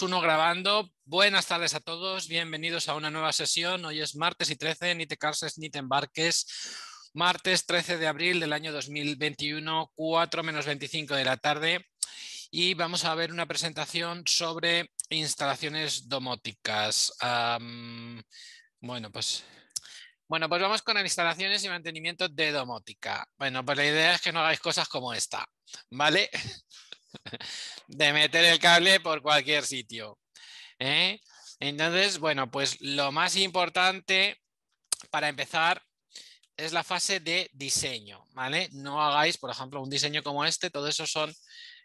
uno grabando. Buenas tardes a todos, bienvenidos a una nueva sesión. Hoy es martes y 13, ni te canses ni te embarques. Martes 13 de abril del año 2021, 4 menos 25 de la tarde. Y vamos a ver una presentación sobre instalaciones domóticas. bueno, pues bueno, pues vamos con instalaciones y mantenimiento de domótica. Bueno, pues la idea es que no hagáis cosas como esta, ¿vale? de meter el cable por cualquier sitio. ¿eh? Entonces, bueno, pues lo más importante para empezar es la fase de diseño, ¿vale? No hagáis, por ejemplo, un diseño como este, todo eso son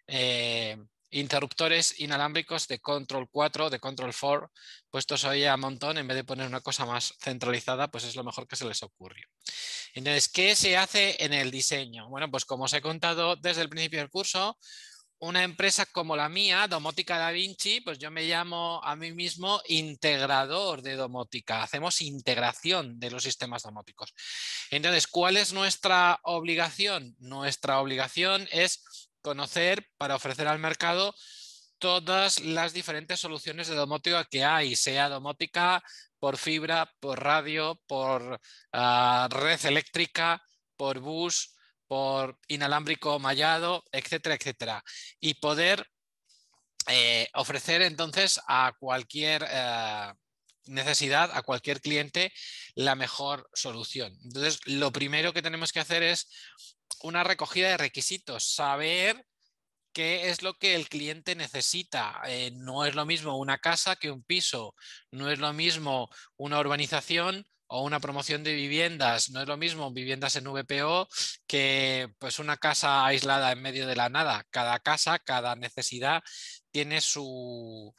eh, interruptores inalámbricos de control 4, de control 4, puestos hoy a montón, en vez de poner una cosa más centralizada, pues es lo mejor que se les ocurrió. Entonces, ¿qué se hace en el diseño? Bueno, pues como os he contado desde el principio del curso, una empresa como la mía, Domótica Da Vinci, pues yo me llamo a mí mismo integrador de domótica. Hacemos integración de los sistemas domóticos. Entonces, ¿cuál es nuestra obligación? Nuestra obligación es conocer para ofrecer al mercado todas las diferentes soluciones de domótica que hay, sea domótica por fibra, por radio, por ah, red eléctrica, por bus, por inalámbrico mallado, etcétera, etcétera. Y poder eh, ofrecer entonces a cualquier eh, necesidad, a cualquier cliente, la mejor solución. Entonces, lo primero que tenemos que hacer es una recogida de requisitos, saber qué es lo que el cliente necesita. Eh, no es lo mismo una casa que un piso, no es lo mismo una urbanización o una promoción de viviendas. No es lo mismo viviendas en VPO que pues una casa aislada en medio de la nada. Cada casa, cada necesidad tiene su,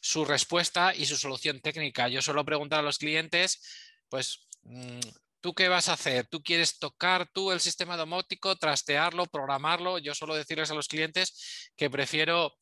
su respuesta y su solución técnica. Yo suelo preguntar a los clientes, pues, mm, ¿tú qué vas a hacer? ¿Tú quieres tocar tú el sistema domótico, trastearlo, programarlo? Yo suelo decirles a los clientes que prefiero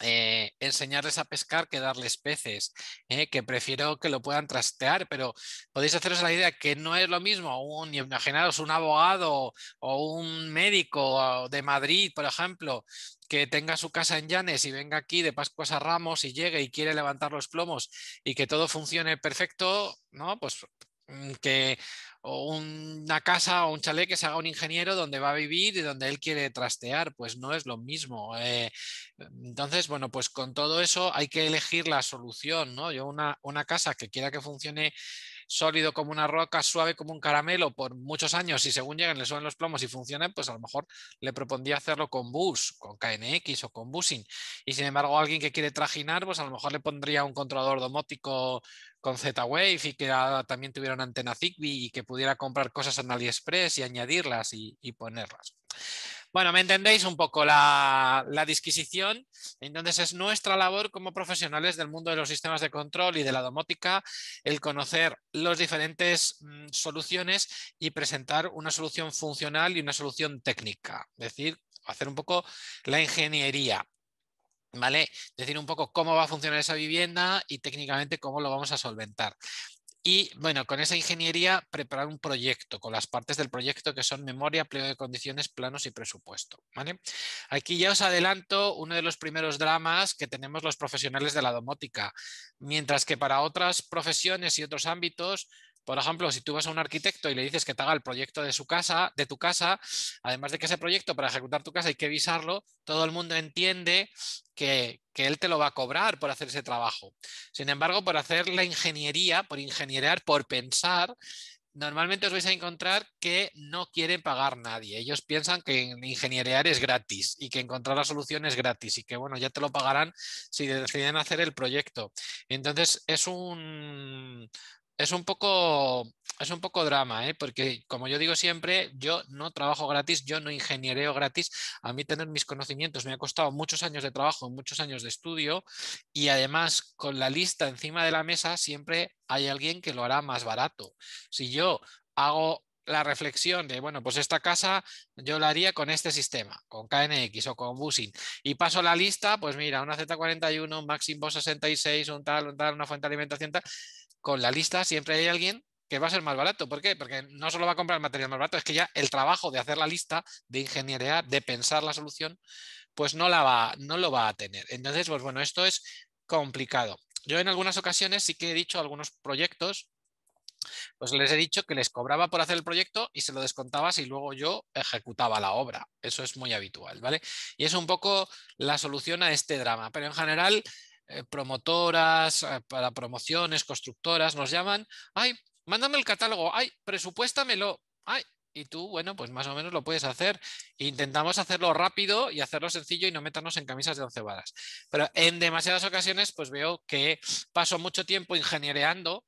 eh, enseñarles a pescar que darles peces, eh, que prefiero que lo puedan trastear, pero podéis haceros la idea que no es lo mismo un, imaginaros un abogado o un médico de Madrid, por ejemplo, que tenga su casa en Llanes y venga aquí de Pascuas a Ramos y llegue y quiere levantar los plomos y que todo funcione perfecto, ¿no? Pues mm, que o una casa o un chalet que se haga un ingeniero donde va a vivir y donde él quiere trastear, pues no es lo mismo. Eh, entonces, bueno, pues con todo eso hay que elegir la solución, ¿no? Yo una, una casa que quiera que funcione sólido como una roca, suave como un caramelo por muchos años y según llegan le suben los plomos y funcionan pues a lo mejor le propondría hacerlo con bus, con KNX o con busing. Y sin embargo, alguien que quiere trajinar, pues a lo mejor le pondría un controlador domótico con Z-Wave y que también tuviera una antena Zigbee y que pudiera comprar cosas en AliExpress y añadirlas y ponerlas. Bueno, me entendéis un poco la, disquisición. Entonces es nuestra labor como profesionales del mundo de los sistemas de control y de la domótica el conocer las diferentes mm, soluciones y presentar una solución funcional y una solución técnica. Es decir, hacer un poco la ingeniería. ¿Vale? Decir un poco cómo va a funcionar esa vivienda y técnicamente cómo lo vamos a solventar. Y bueno, con esa ingeniería preparar un proyecto, con las partes del proyecto que son memoria, pliego de condiciones, planos y presupuesto. ¿vale? Aquí ya os adelanto uno de los primeros dramas que tenemos los profesionales de la domótica, mientras que para otras profesiones y otros ámbitos por ejemplo, si tú vas a un arquitecto y le dices que te haga el proyecto de su casa, de tu casa, además de que ese proyecto para ejecutar tu casa hay que visarlo, todo el mundo entiende que, él te lo va a cobrar por hacer ese trabajo. Sin embargo, por hacer la ingeniería, por ingenierar, por pensar, normalmente os vais a encontrar que no quieren pagar nadie. Ellos piensan que ingenierar es gratis y que encontrar la solución es gratis y que, bueno, ya te lo pagarán si deciden hacer el proyecto. Entonces, es un, es un poco, es un poco drama, ¿eh? porque como yo digo siempre, yo no trabajo gratis, yo no ingeniero gratis. A mí tener mis conocimientos me ha costado muchos años de trabajo, muchos años de estudio y además con la lista encima de la mesa siempre hay alguien que lo hará más barato. Si yo hago la reflexión de, bueno, pues esta casa yo la haría con este sistema, con KNX o con Busing. Y paso la lista, pues mira, una Z41, un Maxim 66, un tal, un tal, una fuente de alimentación tal con la lista siempre hay alguien que va a ser más barato. ¿Por qué? Porque no solo va a comprar material más barato, es que ya el trabajo de hacer la lista, de ingeniería, de pensar la solución, pues no, la va, no lo va a tener. Entonces, pues bueno, esto es complicado. Yo en algunas ocasiones sí que he dicho algunos proyectos, pues les he dicho que les cobraba por hacer el proyecto y se lo descontaba si luego yo ejecutaba la obra. Eso es muy habitual, ¿vale? Y es un poco la solución a este drama. Pero en general, eh, promotoras, eh, para promociones, constructoras, nos llaman, ay, mándame el catálogo, ay, presupuéstamelo, ay, y tú, bueno, pues más o menos lo puedes hacer. Intentamos hacerlo rápido y hacerlo sencillo y no meternos en camisas de once varas. Pero en demasiadas ocasiones, pues veo que paso mucho tiempo ingenierando,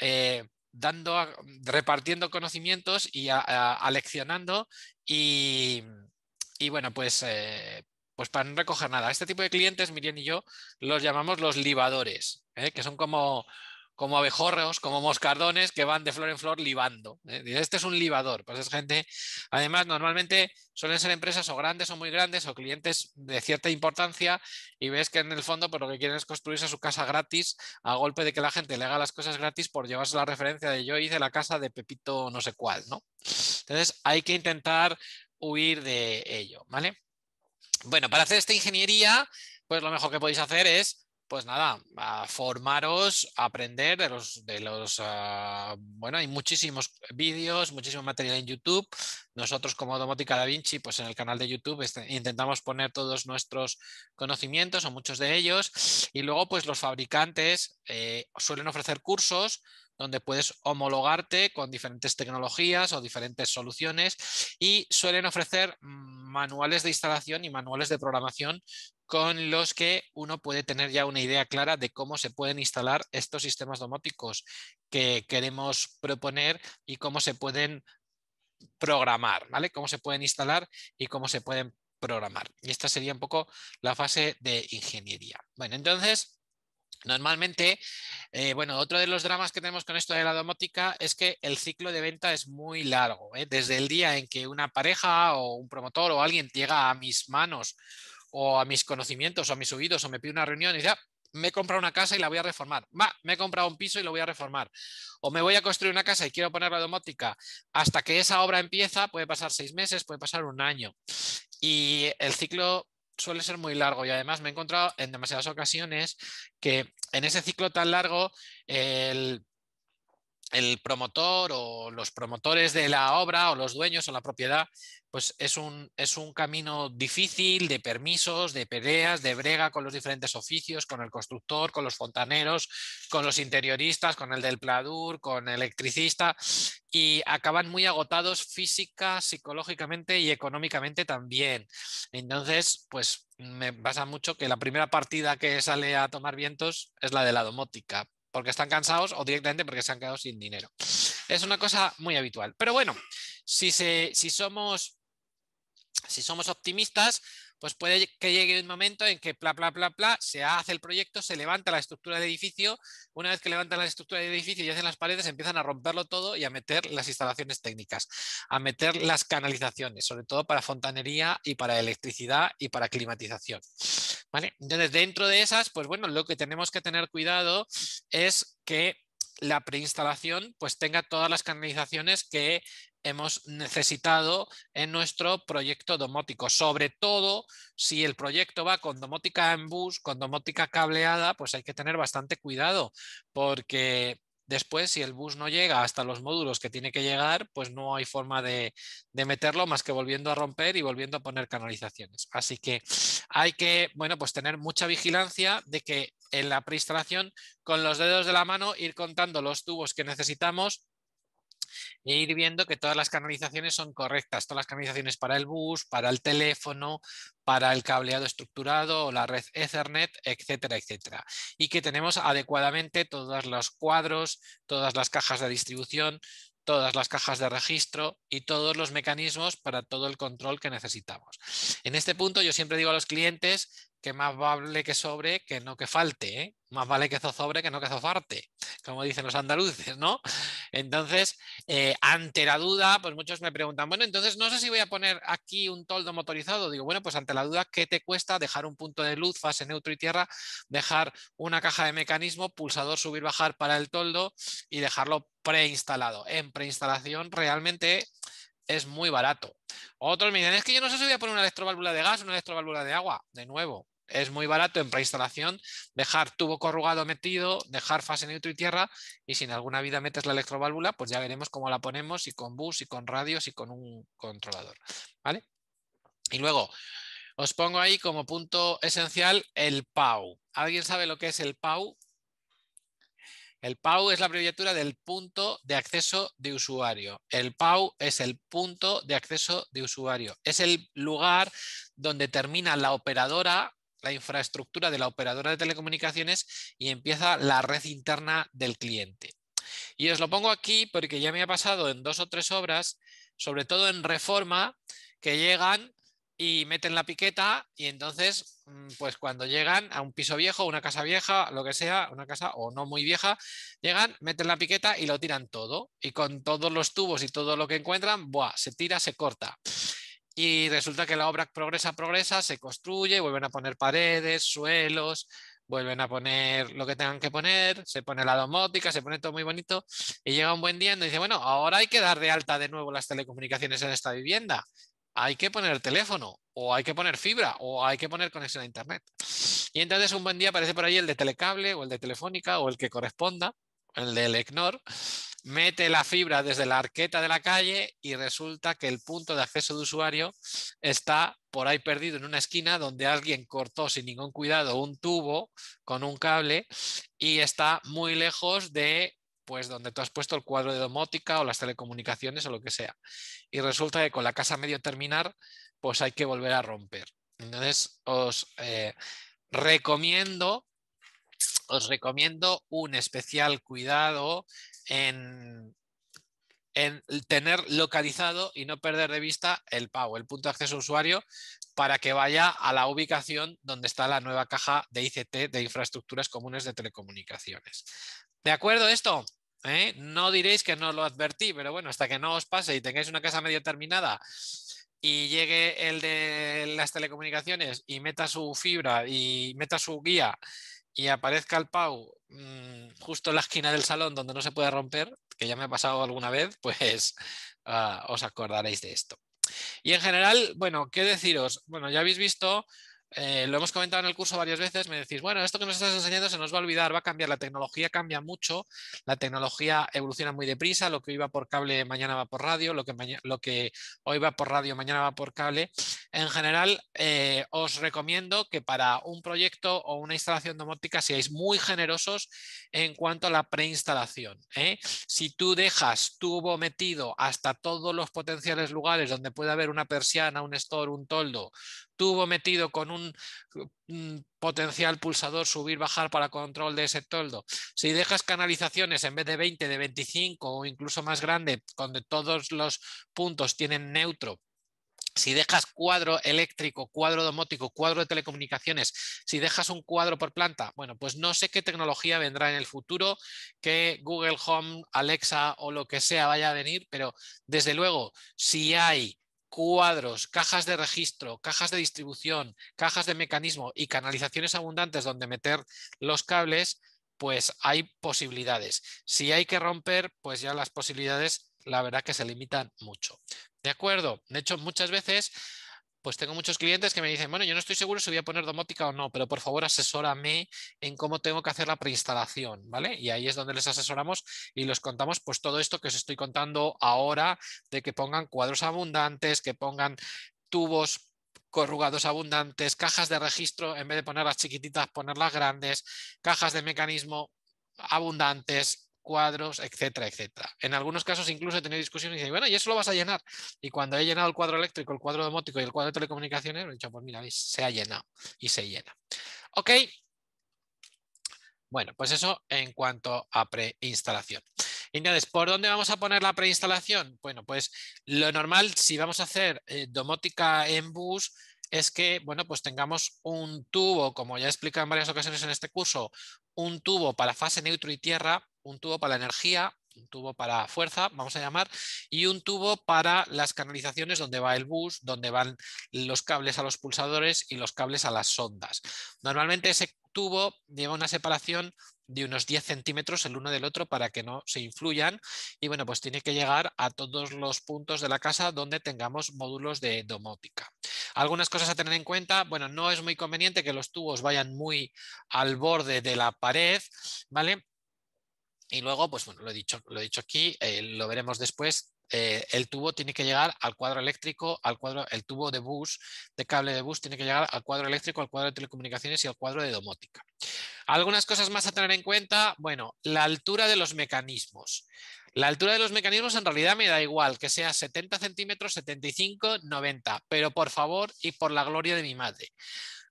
eh, dando, repartiendo conocimientos y aleccionando y, bueno, pues pues para no recoger nada. Este tipo de clientes, Miriam y yo, los llamamos los libadores, ¿eh? que son como, como abejorros, como moscardones que van de flor en flor libando. ¿eh? Este es un libador, pues es gente. Además, normalmente suelen ser empresas o grandes o muy grandes o clientes de cierta importancia y ves que en el fondo por pues, lo que quieren es construirse su casa gratis a golpe de que la gente le haga las cosas gratis por llevarse la referencia de yo hice la casa de Pepito no sé cuál, ¿no? Entonces hay que intentar huir de ello, ¿vale? Bueno, para hacer esta ingeniería, pues lo mejor que podéis hacer es, pues nada, formaros, aprender de los, de los, ah, bueno, hay muchísimos vídeos, muchísimo material en YouTube. Nosotros como Domótica Da Vinci, pues en el canal de YouTube este, intentamos poner todos nuestros conocimientos o muchos de ellos. Y luego, pues los fabricantes eh, suelen ofrecer cursos donde puedes homologarte con diferentes tecnologías o diferentes soluciones y suelen ofrecer manuales de instalación y manuales de programación con los que uno puede tener ya una idea clara de cómo se pueden instalar estos sistemas domóticos que queremos proponer y cómo se pueden programar, ¿vale? Cómo se pueden instalar y cómo se pueden programar. Y esta sería un poco la fase de ingeniería. Bueno, entonces, Normalmente, eh, bueno, otro de los dramas que tenemos con esto de la domótica es que el ciclo de venta es muy largo. ¿eh? Desde el día en que una pareja o un promotor o alguien llega a mis manos o a mis conocimientos o a mis oídos o me pide una reunión y dice, ah, me he comprado una casa y la voy a reformar. Va, me he comprado un piso y lo voy a reformar. O me voy a construir una casa y quiero poner la domótica. Hasta que esa obra empieza, puede pasar seis meses, puede pasar un año. Y el ciclo suele ser muy largo y además me he encontrado en demasiadas ocasiones que en ese ciclo tan largo el el promotor o los promotores de la obra o los dueños o la propiedad, pues es un, es un camino difícil de permisos, de peleas, de brega con los diferentes oficios, con el constructor, con los fontaneros, con los interioristas, con el del pladur, con el electricista, y acaban muy agotados física, psicológicamente y económicamente también. Entonces, pues me pasa mucho que la primera partida que sale a tomar vientos es la de la domótica, porque están cansados o directamente porque se han quedado sin dinero. Es una cosa muy habitual. Pero bueno, si, si, somos, si somos optimistas, pues puede que llegue un momento en que bla, bla, bla, se hace el proyecto, se levanta la estructura del edificio, una vez que levantan la estructura del edificio y hacen las paredes, empiezan a romperlo todo y a meter las instalaciones técnicas, a meter las canalizaciones, sobre todo para fontanería y para electricidad y para climatización. Entonces, dentro de esas, pues bueno, lo que tenemos que tener cuidado es que la preinstalación pues tenga todas las canalizaciones que hemos necesitado en nuestro proyecto domótico, sobre todo si el proyecto va con domótica en bus, con domótica cableada, pues hay que tener bastante cuidado porque después si el bus no llega hasta los módulos que tiene que llegar, pues no hay forma de, meterlo más que volviendo a romper y volviendo a poner canalizaciones. Así que hay que, bueno, pues tener mucha vigilancia de que en la preinstalación con los dedos de la mano ir contando los tubos que necesitamos e ir viendo que todas las canalizaciones son correctas, todas las canalizaciones para el bus, para el teléfono, para el cableado estructurado o la red Ethernet, etcétera, etcétera. Y que tenemos adecuadamente todos los cuadros, todas las cajas de distribución, todas las cajas de registro y todos los mecanismos para todo el control que necesitamos. En este punto yo siempre digo a los clientes que más vale que sobre que no que falte, ¿eh? más vale que sobre que no que zofarte, como dicen los andaluces, ¿no? Entonces, eh, ante la duda, pues muchos me preguntan, bueno, entonces no sé si voy a poner aquí un toldo motorizado. Digo, bueno, pues ante la duda, ¿qué te cuesta dejar un punto de luz, fase neutro y tierra, dejar una caja de mecanismo, pulsador subir, bajar para el toldo y dejarlo preinstalado? En preinstalación realmente es muy barato. Otros me es que yo no sé si voy a poner una electroválvula de gas, una electroválvula de agua. De nuevo, es muy barato en preinstalación dejar tubo corrugado metido, dejar fase neutro y tierra y si en alguna vida metes la electroválvula, pues ya veremos cómo la ponemos, y con bus, y con radios, y con un controlador. Y luego, os pongo ahí como punto esencial el PAU. ¿Alguien sabe lo que es el PAU? El PAU es la abreviatura del punto de acceso de usuario. El PAU es el punto de acceso de usuario. Es el lugar donde termina la operadora la infraestructura de la operadora de telecomunicaciones y empieza la red interna del cliente. Y os lo pongo aquí porque ya me ha pasado en dos o tres obras, sobre todo en reforma, que llegan y meten la piqueta y entonces, mm, pues cuando llegan a un piso viejo, una casa vieja, lo que sea, una casa o no muy vieja, llegan, meten la piqueta y lo tiran todo. Y con todos los tubos y todo lo que encuentran, se tira, se corta. Y resulta que la obra progresa, progresa, se construye, vuelven a poner paredes, suelos, vuelven a poner lo que tengan que poner, se pone la domótica, se pone todo muy bonito y llega un buen día y dice, bueno, ahora hay que dar de alta de nuevo las telecomunicaciones en esta vivienda, hay que poner teléfono o hay que poner fibra o hay que poner conexión a internet. Y entonces un buen día aparece por ahí el de telecable o el de telefónica o el que corresponda, el del ECNOR, mete la fibra desde la arqueta de la calle y resulta que el punto de acceso de usuario está por ahí perdido en una esquina donde alguien cortó sin ningún cuidado un tubo con un cable y está muy lejos de pues donde tú has puesto el cuadro de domótica o las telecomunicaciones o lo que sea. Y resulta que con la casa medio terminar, pues hay que volver a romper. Entonces, os eh, recomiendo os recomiendo un especial cuidado en, tener localizado y no perder de vista el pago, el punto de acceso usuario, para que vaya a la ubicación donde está la nueva caja de ICT de infraestructuras comunes de telecomunicaciones. ¿De acuerdo esto? ¿Eh? No diréis que no lo advertí, pero bueno, hasta que no os pase y tengáis una casa medio terminada y llegue el de las telecomunicaciones y meta su fibra y meta su guía y aparezca el Pau mm, justo en la esquina del salón donde no se puede romper, que ya me ha pasado alguna vez, pues ah, os acordaréis de esto. Y en general, bueno, ¿qué deciros? Bueno, ya habéis visto eh, lo hemos comentado en el curso varias veces, me decís, bueno, esto que nos estás enseñando se nos va a olvidar, va a cambiar, la tecnología cambia mucho, la tecnología evoluciona muy deprisa, lo que hoy va por cable mañana va por radio, lo que, lo que hoy va por radio mañana va por cable. En general, eh, os recomiendo que para un proyecto o una instalación domótica seáis muy generosos en cuanto a la preinstalación. ¿eh? Si tú dejas tubo metido hasta todos los potenciales lugares donde puede haber una persiana, un store, un toldo, estuvo metido con un, potencial pulsador subir, bajar para control de ese toldo. Si dejas canalizaciones en vez de 20, de 25 o incluso más grande, donde todos los puntos tienen neutro si dejas cuadro eléctrico, cuadro domótico, cuadro de telecomunicaciones, si dejas un cuadro por planta, bueno, pues no sé qué tecnología vendrá en el futuro, que Google Home, Alexa o lo que sea vaya a venir, pero desde luego, si hay cuadros, cajas de registro, cajas de distribución, cajas de mecanismo y canalizaciones abundantes donde meter los cables, pues hay posibilidades. Si hay que romper, pues ya las posibilidades, la verdad que se limitan mucho. ¿De acuerdo? De hecho, muchas veces pues tengo muchos clientes que me dicen, bueno, yo no estoy seguro si voy a poner domótica o no, pero por favor asesórame en cómo tengo que hacer la preinstalación, ¿vale? Y ahí es donde les asesoramos y los contamos pues todo esto que os estoy contando ahora, de que pongan cuadros abundantes, que pongan tubos corrugados abundantes, cajas de registro, en vez de poner las chiquititas, ponerlas grandes, cajas de mecanismo abundantes, cuadros, etcétera, etcétera. En algunos casos incluso he tenido discusiones y dicen, bueno, ¿y eso lo vas a llenar? Y cuando he llenado el cuadro eléctrico, el cuadro domótico y el cuadro de telecomunicaciones, he dicho, pues mira, se ha llenado y se llena. ¿Ok? Bueno, pues eso en cuanto a preinstalación. Entonces, ¿por dónde vamos a poner la preinstalación? Bueno, pues lo normal, si vamos a hacer eh, domótica en bus, es que, bueno, pues tengamos un tubo, como ya he explicado en varias ocasiones en este curso, un tubo para fase neutro y tierra un tubo para la energía, un tubo para fuerza, vamos a llamar, y un tubo para las canalizaciones donde va el bus, donde van los cables a los pulsadores y los cables a las sondas. Normalmente ese tubo lleva una separación de unos 10 centímetros el uno del otro para que no se influyan y bueno, pues tiene que llegar a todos los puntos de la casa donde tengamos módulos de domótica. Algunas cosas a tener en cuenta, bueno, no es muy conveniente que los tubos vayan muy al borde de la pared, ¿vale? Y luego, pues bueno, lo he dicho, lo he dicho aquí, eh, lo veremos después. Eh, el tubo tiene que llegar al cuadro eléctrico, al cuadro, el tubo de bus, de cable de bus, tiene que llegar al cuadro eléctrico, al cuadro de telecomunicaciones y al cuadro de domótica. Algunas cosas más a tener en cuenta, bueno, la altura de los mecanismos. La altura de los mecanismos en realidad me da igual, que sea 70 centímetros, 75, 90, pero por favor y por la gloria de mi madre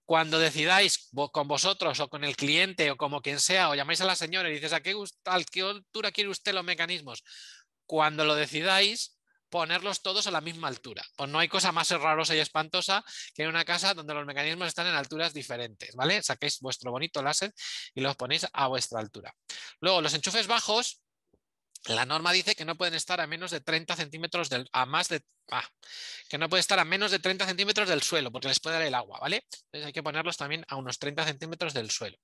cuando decidáis con vosotros o con el cliente o como quien sea, o llamáis a la señora y dices, ¿a qué, altura quiere usted los mecanismos? Cuando lo decidáis, ponerlos todos a la misma altura. Pues no hay cosa más horrorosa y espantosa que en una casa donde los mecanismos están en alturas diferentes, ¿vale? Saquéis vuestro bonito láser y los ponéis a vuestra altura. Luego, los enchufes bajos, la norma dice que no pueden estar a menos de 30 centímetros del, a más de, ah, que no puede estar a menos de 30 centímetros del suelo porque les puede dar el agua, ¿vale? Entonces hay que ponerlos también a unos 30 centímetros del suelo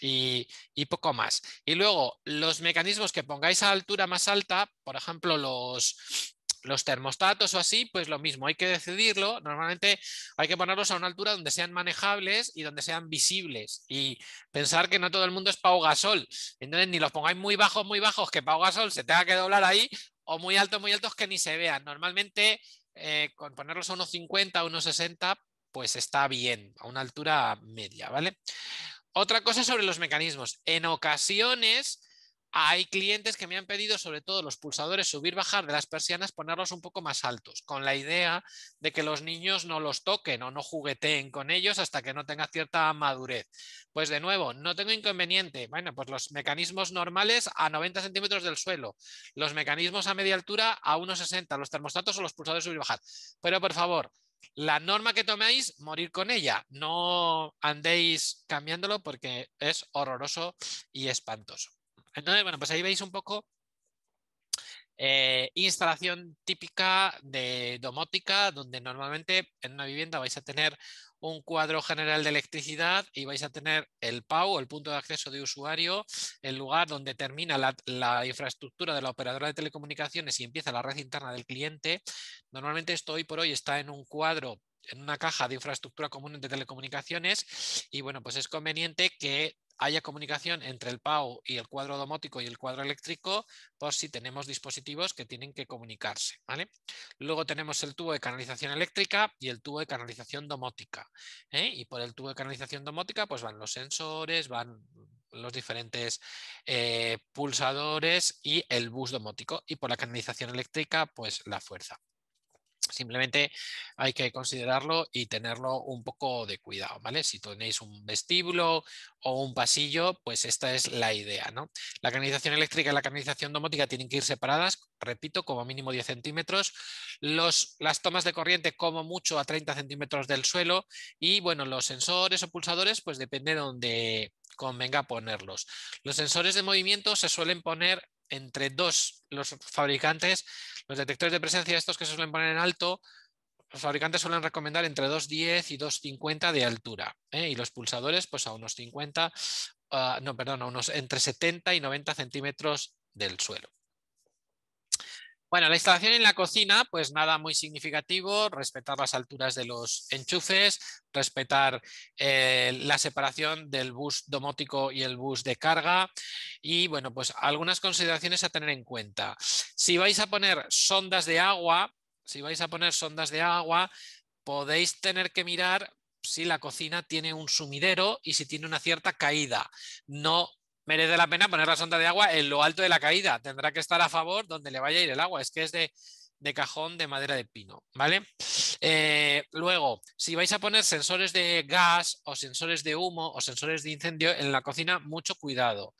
y, y poco más. Y luego los mecanismos que pongáis a altura más alta, por ejemplo los, los termostatos o así, pues lo mismo, hay que decidirlo. Normalmente hay que ponerlos a una altura donde sean manejables y donde sean visibles. Y pensar que no todo el mundo es Pau Gasol. Entonces, ni los pongáis muy bajos, muy bajos, que Pau Gasol se tenga que doblar ahí, o muy altos, muy altos, que ni se vean. Normalmente, eh, con ponerlos a unos 50, unos 60, pues está bien, a una altura media, ¿vale? Otra cosa sobre los mecanismos. En ocasiones hay clientes que me han pedido, sobre todo los pulsadores, subir, bajar de las persianas, ponerlos un poco más altos, con la idea de que los niños no los toquen o no jugueteen con ellos hasta que no tenga cierta madurez. Pues de nuevo, no tengo inconveniente. Bueno, pues los mecanismos normales a 90 centímetros del suelo, los mecanismos a media altura a 1,60, los termostatos o los pulsadores subir, bajar. Pero por favor, la norma que toméis, morir con ella. No andéis cambiándolo porque es horroroso y espantoso. Entonces, bueno, pues ahí veis un poco eh, instalación típica de domótica, donde normalmente en una vivienda vais a tener un cuadro general de electricidad y vais a tener el PAU, el punto de acceso de usuario, el lugar donde termina la, la, infraestructura de la operadora de telecomunicaciones y empieza la red interna del cliente. Normalmente esto hoy por hoy está en un cuadro en una caja de infraestructura común de telecomunicaciones y bueno, pues es conveniente que haya comunicación entre el PAU y el cuadro domótico y el cuadro eléctrico por si tenemos dispositivos que tienen que comunicarse. Luego tenemos el tubo de canalización eléctrica y el tubo de canalización domótica. ¿eh? Y por el tubo de canalización domótica pues van los sensores, van los diferentes eh, pulsadores y el bus domótico. Y por la canalización eléctrica pues la fuerza. Simplemente hay que considerarlo y tenerlo un poco de cuidado, ¿vale? Si tenéis un vestíbulo o un pasillo, pues esta es la idea, ¿no? La canalización eléctrica y la canalización domótica tienen que ir separadas, repito, como mínimo 10 centímetros. Los, las tomas de corriente como mucho a 30 centímetros del suelo y, bueno, los sensores o pulsadores, pues depende de donde convenga ponerlos. Los sensores de movimiento se suelen poner entre dos los fabricantes, los detectores de presencia, estos que se suelen poner en alto, los fabricantes suelen recomendar entre 2,10 y 2,50 de altura. ¿eh? Y los pulsadores, pues a unos 50, ah, no, perdón, a unos entre 70 y 90 centímetros del suelo. Bueno, la instalación en la cocina, pues nada muy significativo, respetar las alturas de los enchufes, respetar eh, la separación del bus domótico y el bus de carga y bueno, pues algunas consideraciones a tener en cuenta. Si vais a poner sondas de agua, si vais a poner sondas de agua, podéis tener que mirar si la cocina tiene un sumidero y si tiene una cierta caída. No merece la pena poner la sonda de agua en lo alto de la caída. Tendrá que estar a favor donde le vaya a ir el agua. Es que es de, cajón de madera de pino, ¿vale? Eh, luego, si vais a poner sensores de gas o sensores de humo o sensores de incendio en la cocina, mucho cuidado.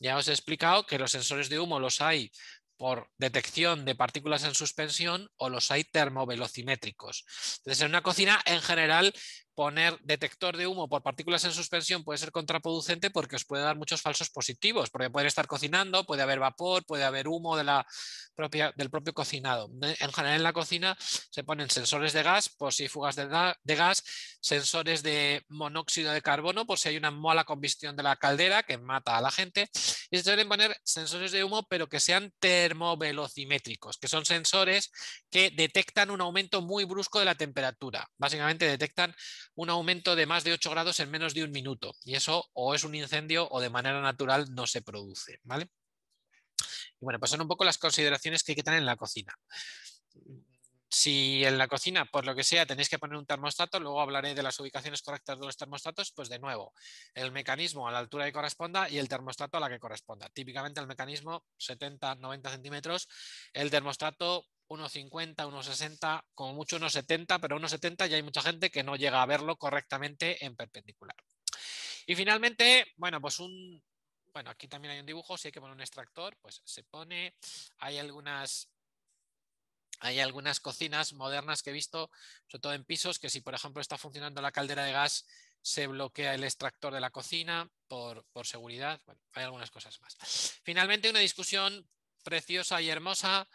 Ya os he explicado que los sensores de humo los hay por detección de partículas en suspensión o los hay termovelocimétricos. Entonces, en una cocina, en general, poner detector de humo por partículas en suspensión puede ser contraproducente porque os puede dar muchos falsos positivos, porque puede estar cocinando, puede haber vapor, puede haber humo de la propia, del propio cocinado. En general en la cocina se ponen sensores de gas por si hay fugas de, de gas, sensores de monóxido de carbono por si hay una mala combustión de la caldera que mata a la gente, y se suelen poner sensores de humo pero que sean termovelocimétricos, que son sensores que detectan un aumento muy brusco de la temperatura. Básicamente detectan un aumento de más de 8 grados en menos de un minuto. Y eso o es un incendio o de manera natural no se produce. ¿vale? Y bueno, pues son un poco las consideraciones que hay que tener en la cocina si en la cocina, por lo que sea, tenéis que poner un termostato, luego hablaré de las ubicaciones correctas de los termostatos, pues de nuevo, el mecanismo a la altura que corresponda y el termostato a la que corresponda. Típicamente el mecanismo 70-90 centímetros, el termostato 1,50, 1,60, como mucho 1,70, pero 1,70 ya hay mucha gente que no llega a verlo correctamente en perpendicular. Y finalmente, bueno, pues un... Bueno, aquí también hay un dibujo, si hay que poner un extractor, pues se pone. Hay algunas hay algunas cocinas modernas que he visto, sobre todo en pisos, que si por ejemplo está funcionando la caldera de gas, se bloquea el extractor de la cocina por, seguridad. Bueno, hay algunas cosas más. Finalmente, una discusión preciosa y hermosa.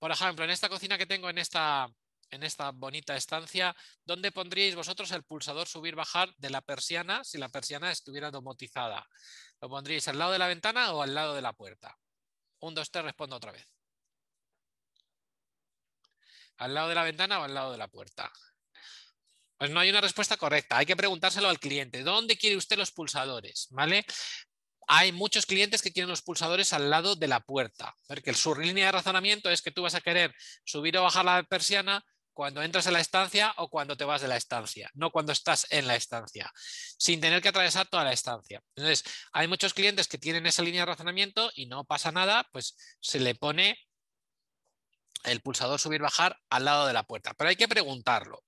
Por ejemplo, en esta cocina que tengo en esta, en esta bonita estancia, ¿dónde pondríais vosotros el pulsador subir-bajar de la persiana si la persiana estuviera domotizada? ¿Lo pondríais al lado de la ventana o al lado de la puerta? Un, dos, tres, respondo otra vez. ¿Al lado de la ventana o al lado de la puerta? Pues no hay una respuesta correcta. Hay que preguntárselo al cliente. ¿Dónde quiere usted los pulsadores? ¿Vale? Hay muchos clientes que quieren los pulsadores al lado de la puerta. Porque su línea de razonamiento es que tú vas a querer subir o bajar la persiana cuando entras en la estancia o cuando te vas de la estancia, no cuando estás en la estancia, sin tener que atravesar toda la estancia. Entonces, hay muchos clientes que tienen esa línea de razonamiento y no pasa nada, pues se le pone el pulsador subir-bajar al lado de la puerta. Pero hay que preguntarlo.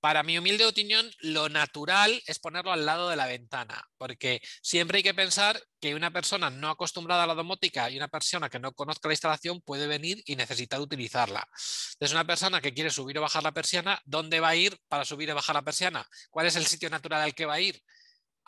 Para mi humilde opinión, lo natural es ponerlo al lado de la ventana, porque siempre hay que pensar que una persona no acostumbrada a la domótica y una persona que no conozca la instalación puede venir y necesitar utilizarla. Entonces, una persona que quiere subir o bajar la persiana, ¿dónde va a ir para subir o bajar la persiana? ¿Cuál es el sitio natural al que va a ir?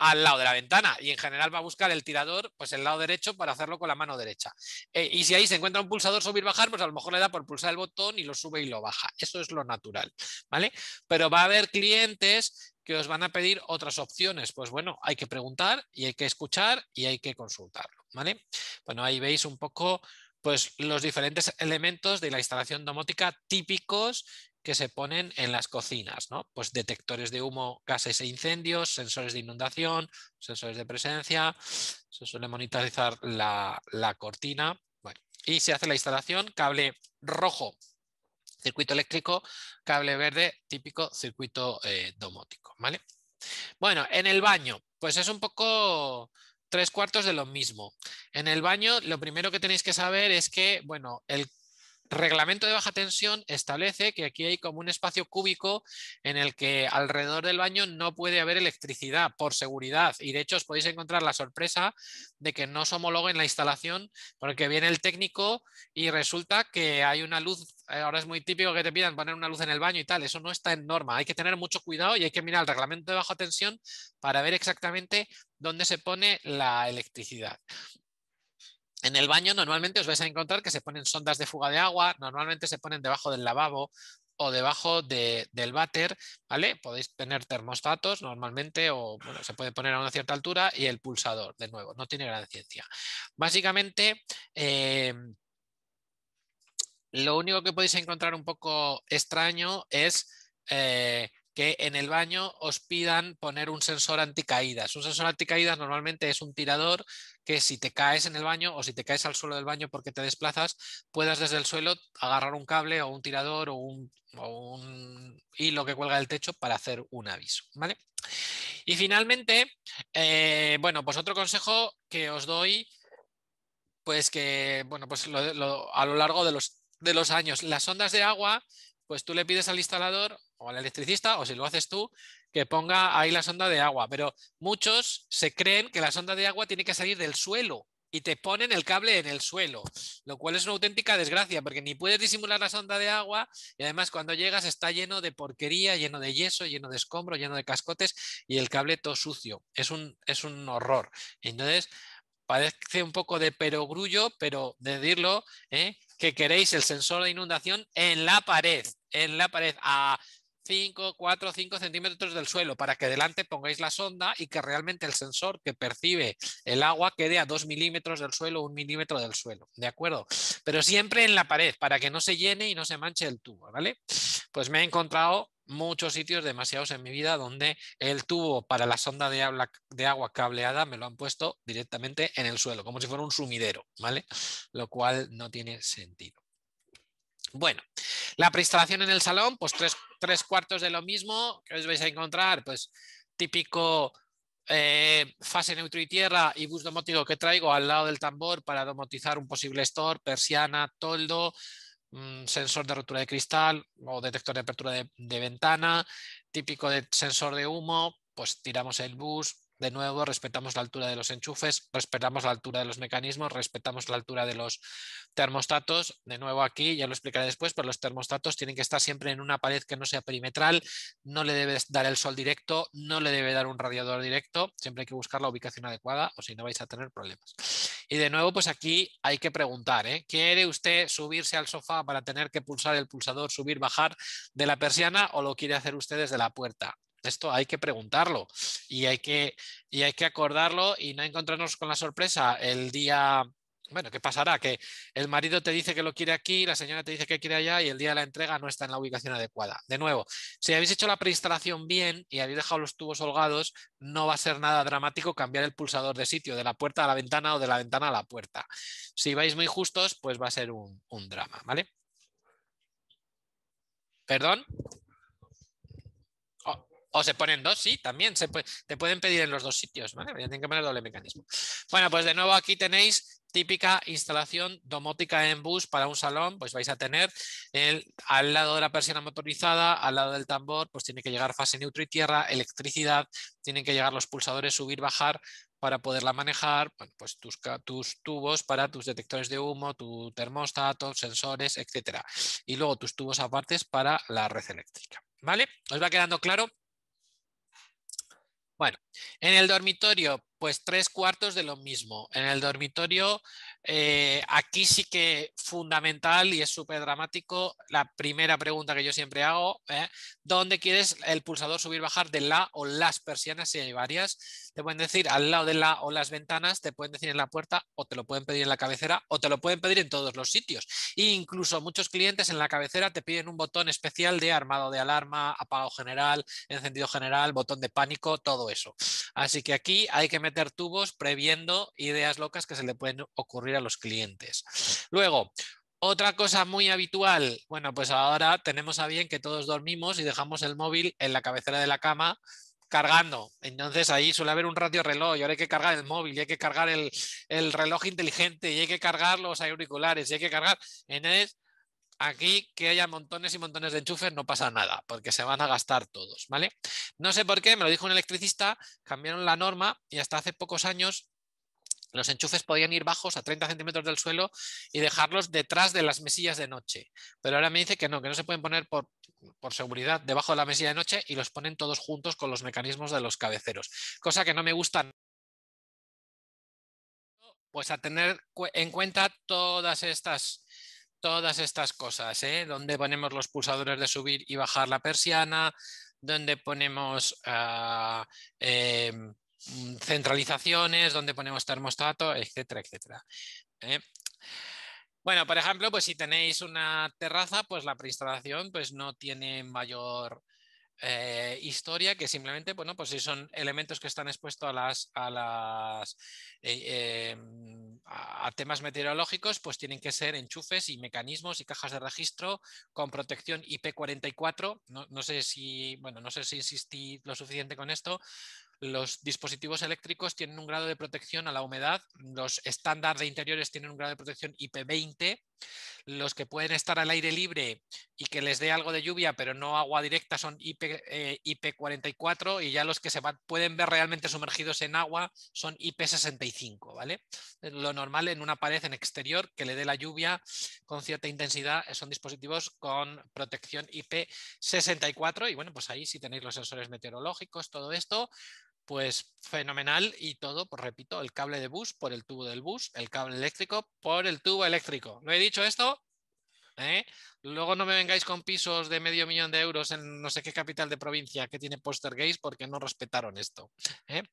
al lado de la ventana y en general va a buscar el tirador pues el lado derecho para hacerlo con la mano derecha. Eh, y si ahí se encuentra un pulsador subir bajar, pues a lo mejor le da por pulsar el botón y lo sube y lo baja. Eso es lo natural, ¿vale? Pero va a haber clientes que os van a pedir otras opciones. Pues bueno, hay que preguntar y hay que escuchar y hay que consultarlo, ¿vale? Bueno, ahí veis un poco pues los diferentes elementos de la instalación domótica típicos que se ponen en las cocinas, ¿no? Pues detectores de humo, gases e incendios, sensores de inundación, sensores de presencia, se suele monitorizar la, cortina, bueno, y se hace la instalación, cable rojo, circuito eléctrico, cable verde, típico circuito eh, domótico, ¿vale? Bueno, en el baño, pues es un poco tres cuartos de lo mismo. En el baño, lo primero que tenéis que saber es que, bueno, el reglamento de baja tensión establece que aquí hay como un espacio cúbico en el que alrededor del baño no puede haber electricidad por seguridad y de hecho os podéis encontrar la sorpresa de que no se homologuen la instalación porque viene el técnico y resulta que hay una luz, eh, ahora es muy típico que te pidan poner una luz en el baño y tal, eso no está en norma, hay que tener mucho cuidado y hay que mirar el reglamento de baja tensión para ver exactamente dónde se pone la electricidad. En el baño normalmente os vais a encontrar que se ponen sondas de fuga de agua, normalmente se ponen debajo del lavabo o debajo del váter, ¿vale? Podéis tener termostatos normalmente o bueno, se puede poner a una cierta altura y el pulsador, de nuevo, no tiene gran ciencia. Básicamente, em, lo único que podéis encontrar un poco extraño es eh, que en el baño os pidan poner un sensor anticaídas. Un sensor anticaídas normalmente es un tirador que si te caes en el baño o si te caes al suelo del baño porque te desplazas, puedas desde el suelo agarrar un cable o un tirador o un, hilo que cuelga del techo para hacer un aviso. Y finalmente, eh, bueno, pues otro consejo que os doy, pues que, bueno, pues a lo largo de los, de los años, las ondas de agua, pues tú le pides al instalador o al electricista, o si lo haces tú, que ponga ahí la sonda de agua. Pero muchos se creen que la sonda de agua tiene que salir del suelo y te ponen el cable en el suelo, lo cual es una auténtica desgracia porque ni puedes disimular la sonda de agua y además cuando llegas está lleno de porquería, lleno de yeso, lleno de escombro, lleno de cascotes y el cable todo sucio. Es un, es un horror. Entonces, parece un poco de perogrullo, pero de decirlo, ¿eh? que queréis el sensor de inundación en la pared, en la pared, a 5, 4, 5 centímetros del suelo para que delante pongáis la sonda y que realmente el sensor que percibe el agua quede a 2 milímetros del suelo, 1 milímetro del suelo, ¿de acuerdo? Pero siempre en la pared para que no se llene y no se manche el tubo, ¿vale? Pues me he encontrado muchos sitios, demasiados en mi vida, donde el tubo para la sonda de, de agua cableada me lo han puesto directamente en el suelo, como si fuera un sumidero, ¿vale? Lo cual no tiene sentido. Bueno, la preinstalación en el salón, pues tres, tres cuartos de lo mismo que os vais a encontrar, pues típico eh, fase neutro y tierra y bus domótico que traigo al lado del tambor para domotizar un posible store, persiana, toldo, mm, sensor de rotura de cristal o detector de apertura de, ventana, típico de sensor de humo, pues tiramos el bus, de nuevo, respetamos la altura de los enchufes, respetamos la altura de los mecanismos, respetamos la altura de los termostatos. De nuevo aquí, ya lo explicaré después, pero los termostatos tienen que estar siempre en una pared que no sea perimetral, no le debe dar el sol directo, no le debe dar un radiador directo, siempre hay que buscar la ubicación adecuada o si no vais a tener problemas. Y de nuevo, pues aquí hay que preguntar, ¿eh? ¿quiere usted subirse al sofá para tener que pulsar el pulsador, subir, bajar de la persiana o lo quiere hacer usted desde la puerta? Esto hay que preguntarlo y hay que, y hay que acordarlo y no encontrarnos con la sorpresa el día bueno, ¿qué pasará? Que el marido te dice que lo quiere aquí, la señora te dice que quiere allá y el día de la entrega no está en la ubicación adecuada. De nuevo, si habéis hecho la preinstalación bien y habéis dejado los tubos holgados, no va a ser nada dramático cambiar el pulsador de sitio de la puerta a la ventana o de la ventana a la puerta. Si vais muy justos, pues va a ser un, un drama, ¿vale? ¿Perdón? O se ponen dos, sí, también se te pueden pedir en los dos sitios, ¿vale? tienen que poner doble mecanismo. Bueno, pues de nuevo aquí tenéis típica instalación domótica en bus para un salón, pues vais a tener el, al lado de la persiana motorizada, al lado del tambor, pues tiene que llegar fase neutro y tierra, electricidad, tienen que llegar los pulsadores, subir, bajar, para poderla manejar, bueno, pues tus, tus, tubos para tus detectores de humo, tu termostato, sensores, etcétera. Y luego tus tubos apartes para la red eléctrica. ¿Vale? ¿Os va quedando claro? Why En el dormitorio, pues tres cuartos de lo mismo. En el dormitorio, eh, aquí sí que fundamental y es súper dramático la primera pregunta que yo siempre hago, ¿eh? ¿dónde quieres el pulsador subir, bajar de la o las persianas si hay varias? Te pueden decir al lado de la o las ventanas, te pueden decir en la puerta o te lo pueden pedir en la cabecera o te lo pueden pedir en todos los sitios. E incluso muchos clientes en la cabecera te piden un botón especial de armado de alarma, apago general, encendido general, botón de pánico, todo eso. Así que aquí hay que meter tubos previendo ideas locas que se le pueden ocurrir a los clientes. Luego, otra cosa muy habitual, bueno, pues ahora tenemos a bien que todos dormimos y dejamos el móvil en la cabecera de la cama cargando. Entonces ahí suele haber un radio reloj y ahora hay que cargar el móvil y hay que cargar el, reloj inteligente y hay que cargar los auriculares y hay que cargar. Aquí que haya montones y montones de enchufes no pasa nada, porque se van a gastar todos, ¿vale? No sé por qué, me lo dijo un electricista, cambiaron la norma y hasta hace pocos años los enchufes podían ir bajos a 30 centímetros del suelo y dejarlos detrás de las mesillas de noche. Pero ahora me dice que no, que no se pueden poner por, por, seguridad debajo de la mesilla de noche y los ponen todos juntos con los mecanismos de los cabeceros. Cosa que no me gusta. Pues a tener en cuenta todas estas todas estas cosas, ¿eh? donde ponemos los pulsadores de subir y bajar la persiana, donde ponemos ah, em, mm, centralizaciones, donde ponemos termostato, etcétera, etcétera. ¿eh? Bueno, por ejemplo, pues si tenéis una terraza, pues la preinstalación pues no tiene mayor eh, historia que simplemente, bueno, pues si son elementos que están expuestos a las eh, em, a a, temas meteorológicos, pues tienen que ser enchufes y mecanismos y cajas de registro con protección IP44. No, no sé si, bueno, no sé si insistí lo suficiente con esto. Los dispositivos eléctricos tienen un grado de protección a la humedad, los estándares de interiores tienen un grado de protección IP20, los que pueden estar al aire libre y que les dé algo de lluvia, pero no agua directa, son IP, eh, IP44 y ya los que se pueden ver realmente sumergidos en agua son IP65, ¿vale? Lo normal en una pared en exterior que le dé la lluvia con cierta intensidad eh, son dispositivos con protección IP64 y bueno, pues ahí si tenéis los sensores meteorológicos, todo esto, pues fenomenal y todo, pues, repito, el cable de bus por el tubo del bus, el cable eléctrico por el tubo eléctrico. ¿No he dicho esto? ¿eh? Luego no me vengáis con pisos de medio millón de euros en no sé qué capital de provincia que tiene Poster porque no respetaron esto. ¿eh?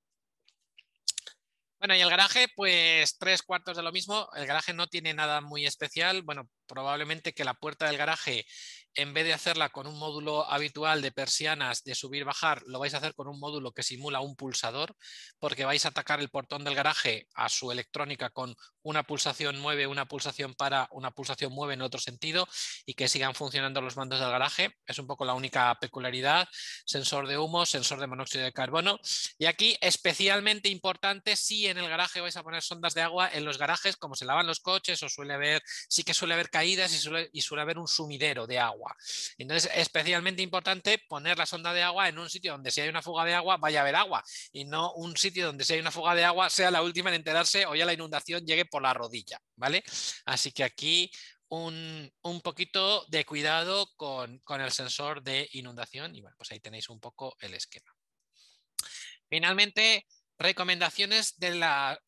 Bueno, y el garaje, pues tres cuartos de lo mismo. El garaje no tiene nada muy especial. Bueno, probablemente que la puerta del garaje en vez de hacerla con un módulo habitual de persianas de subir bajar, lo vais a hacer con un módulo que simula un pulsador, porque vais a atacar el portón del garaje a su electrónica con una pulsación mueve, una pulsación para, una pulsación mueve en otro sentido y que sigan funcionando los mandos del garaje. Es un poco la única peculiaridad. Sensor de humo, sensor de monóxido de carbono. Y aquí especialmente importante si en el garaje vais a poner sondas de agua en los garajes, como se lavan los coches o suele haber, sí que suele haber caídas y suele haber un sumidero de agua. Entonces, es especialmente importante poner la sonda de agua en un sitio donde si hay una fuga de agua vaya a haber agua y no un sitio donde si hay una fuga de agua sea la última en enterarse o ya la inundación llegue por la rodilla, ¿vale? Así que aquí un, poquito de cuidado con, con, el sensor de inundación y bueno, pues ahí tenéis un poco el esquema. Finalmente, recomendaciones de,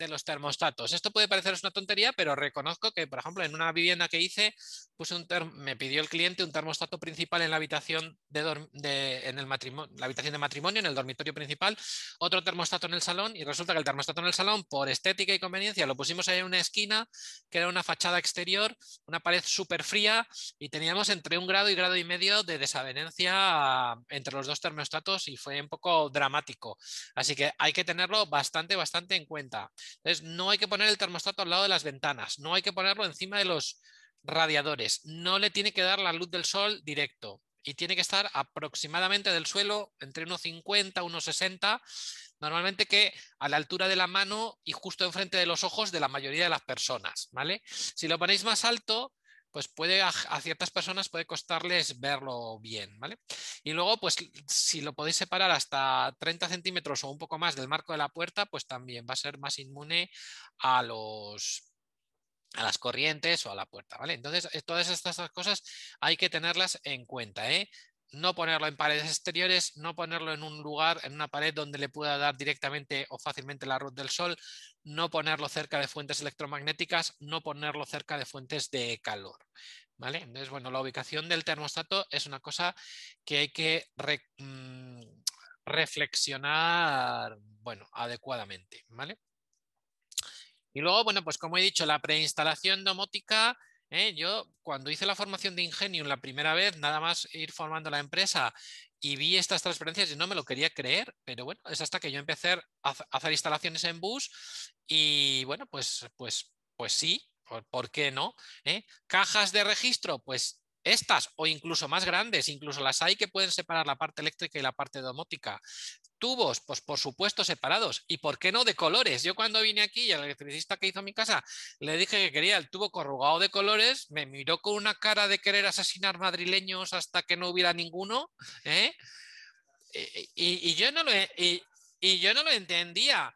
los termostatos. Esto puede pareceros una tontería, pero reconozco que, por ejemplo, en una vivienda que hice, puse un me pidió el cliente un termostato principal en la habitación de, en el matrimonio, la habitación de matrimonio, en el dormitorio principal, otro termostato en el salón, y resulta que el termostato en el salón, por estética y conveniencia, lo pusimos ahí en una esquina, que era una fachada exterior, una pared súper fría, y teníamos entre un grado y grado y medio de desavenencia entre los dos termostatos, y fue un poco dramático. Así que hay que tenerlo bastante, bastante en cuenta. Entonces, no hay que poner el termostato al lado de las ventanas, no hay que ponerlo encima de los radiadores, no le tiene que dar la luz del sol directo y tiene que estar aproximadamente del suelo entre 50 1,50, 60 normalmente que a la altura de la mano y justo enfrente de los ojos de la mayoría de las personas, ¿vale? Si lo ponéis más alto, pues puede a, ciertas personas puede costarles verlo bien, ¿vale? Y luego, pues si lo podéis separar hasta 30 centímetros o un poco más del marco de la puerta, pues también va a ser más inmune a los a las corrientes o a la puerta, ¿vale? Entonces, eh, todas estas cosas hay que tenerlas en cuenta, ¿eh? no ponerlo en paredes exteriores, no ponerlo en un lugar, en una pared donde le pueda dar directamente o fácilmente la luz del sol, no ponerlo cerca de fuentes electromagnéticas, no ponerlo cerca de fuentes de calor. ¿Vale? Entonces, bueno, la ubicación del termostato es una cosa que hay que mm, reflexionar, bueno, adecuadamente, ¿vale? Y luego, bueno, pues como he dicho, la preinstalación domótica ¿eh? Yo cuando hice la formación de Ingenium la primera vez, nada más ir formando la empresa y vi estas transferencias y no me lo quería creer, pero bueno, es hasta que yo empecé a hacer instalaciones en bus y bueno, pues, pues, pues sí, ¿por, qué no? ¿Eh? Cajas de registro, pues estas o incluso más grandes, incluso las hay que pueden separar la parte eléctrica y la parte domótica. Tubos, pues por supuesto separados. ¿Y por qué no de colores? Yo cuando vine aquí y al electricista que hizo mi casa le dije que quería el tubo corrugado de colores, me miró con una cara de querer asesinar madrileños hasta que no hubiera ninguno. ¿eh? Y, yo no lo, e, y, yo no lo entendía.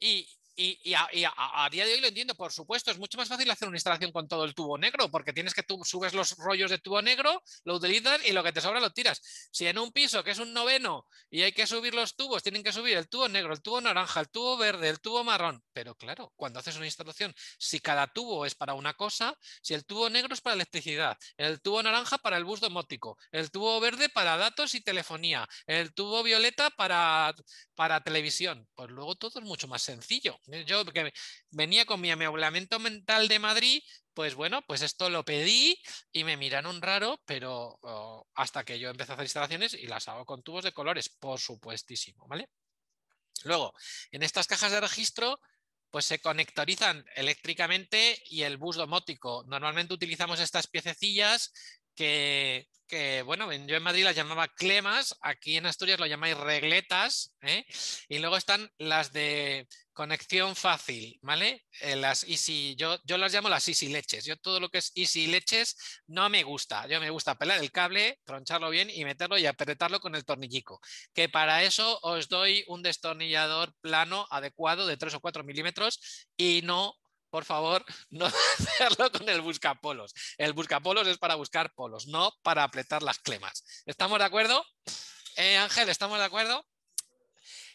Y, y, a, día de hoy lo entiendo, por supuesto, es mucho más fácil hacer una instalación con todo el tubo negro, porque tienes que tú subes los rollos de tubo negro, lo utilizas y lo que te sobra lo tiras. Si en un piso que es un noveno y hay que subir los tubos, tienen que subir el tubo negro, el tubo naranja, el tubo verde, el tubo marrón. Pero claro, cuando haces una instalación, si cada tubo es para una cosa, si el tubo negro es para electricidad, el tubo naranja para el bus domótico, el tubo verde para datos y telefonía, el tubo violeta para televisión, pues luego todo es mucho más sencillo. Yo que venía con mi amueblamiento mental de Madrid, pues bueno, pues esto lo pedí y me miraron raro, pero oh, hasta que yo empecé a hacer instalaciones y las hago con tubos de colores, por supuestísimo, ¿vale? Luego, en estas cajas de registro, pues se conectorizan eléctricamente y el bus domótico. Normalmente utilizamos estas piececillas que, bueno, yo en Madrid las llamaba clemas, aquí en Asturias lo llamáis regletas, ¿eh? y luego están las de conexión fácil, ¿vale? Eh, las easy, yo, yo las llamo las easy leches, yo todo lo que es easy leches no me gusta, yo me gusta pelar el cable, troncharlo bien y meterlo y apretarlo con el tornillico, que para eso os doy un destornillador plano adecuado de 3 o 4 milímetros y no por favor, no hacerlo con el buscapolos. El buscapolos es para buscar polos, no para apretar las clemas. ¿Estamos de acuerdo? Eh, Ángel, ¿estamos de acuerdo?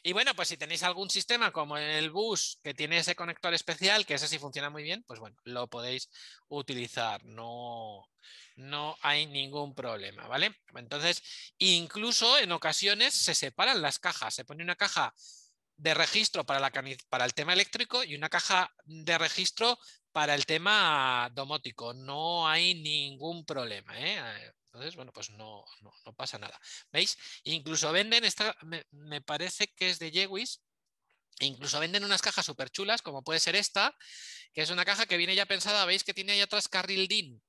Y bueno, pues si tenéis algún sistema como el bus que tiene ese conector especial, que ese sí funciona muy bien, pues bueno, lo podéis utilizar. No, no hay ningún problema, ¿vale? Entonces, incluso en ocasiones se separan las cajas. Se pone una caja de registro para, la, para el tema eléctrico y una caja de registro para el tema domótico. No hay ningún problema. ¿eh? Ah, entonces, bueno, pues no, no, pasa nada. ¿Veis? Incluso venden, esta, me, parece que es de Yewis, incluso venden unas cajas súper chulas, como puede ser esta, que es una caja que viene ya pensada, veis que tiene ahí atrás carril DIN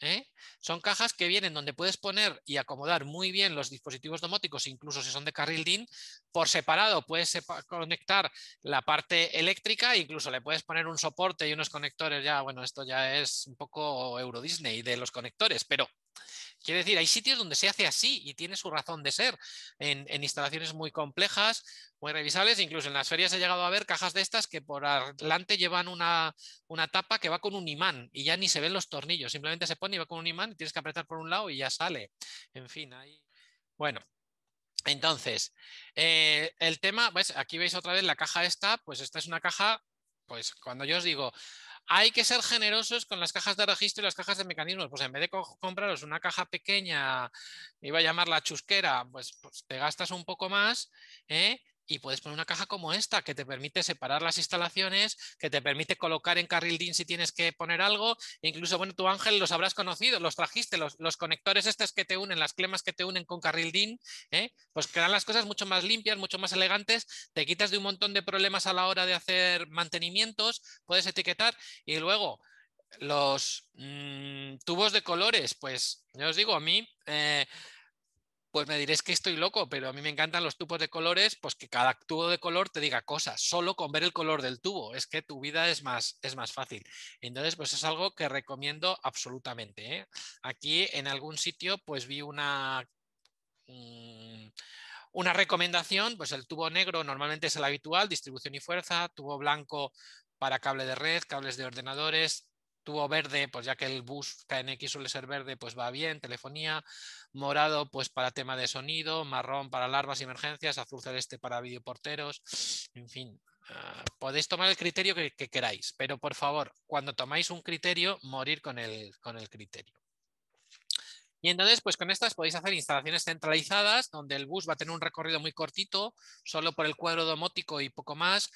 ¿eh? Son cajas que vienen donde puedes poner y acomodar muy bien los dispositivos domóticos, incluso si son de carril DIN. Por separado puedes conectar la parte eléctrica, incluso le puedes poner un soporte y unos conectores. Ya, bueno, esto ya es un poco Euro Disney de los conectores, pero Quiere decir, hay sitios donde se hace así y tiene su razón de ser, en, instalaciones muy complejas, muy revisables, incluso en las ferias he llegado a ver cajas de estas que por adelante llevan una, una tapa que va con un imán y ya ni se ven los tornillos, simplemente se pone y va con un imán y tienes que apretar por un lado y ya sale. En fin, ahí... Bueno, entonces, eh, el tema, pues aquí veis otra vez la caja esta, pues esta es una caja, pues cuando yo os digo, hay que ser generosos con las cajas de registro y las cajas de mecanismos. Pues en vez de compraros una caja pequeña, iba a llamarla chusquera, pues, pues te gastas un poco más ¿eh? y puedes poner una caja como esta que te permite separar las instalaciones, que te permite colocar en carril DIN si tienes que poner algo. E incluso, bueno, tú Ángel los habrás conocido, los trajiste, los, conectores estos que te unen, las clemas que te unen con carril DIN, ¿eh? pues quedan las cosas mucho más limpias, mucho más elegantes, te quitas de un montón de problemas a la hora de hacer mantenimientos, puedes etiquetar y luego los mm, tubos de colores, pues yo os digo, a mí... Eh, pues me diréis que estoy loco, pero a mí me encantan los tubos de colores, pues que cada tubo de color te diga cosas, solo con ver el color del tubo, es que tu vida es más, es más fácil. Entonces, pues es algo que recomiendo absolutamente. ¿eh? Aquí en algún sitio, pues vi una... Mm, una recomendación, pues el tubo negro normalmente es el habitual, distribución y fuerza, tubo blanco para cable de red, cables de ordenadores, verde, pues ya que el bus KNX suele ser verde, pues va bien, telefonía, morado, pues para tema de sonido, marrón para alarmas y emergencias, azul celeste para videoporteros, en fin. Ah, podéis tomar el criterio que, queráis, pero por favor, cuando tomáis un criterio, morir con el, con el criterio. Y entonces, pues con estas podéis hacer instalaciones centralizadas, donde el bus va a tener un recorrido muy cortito, solo por el cuadro domótico y poco más,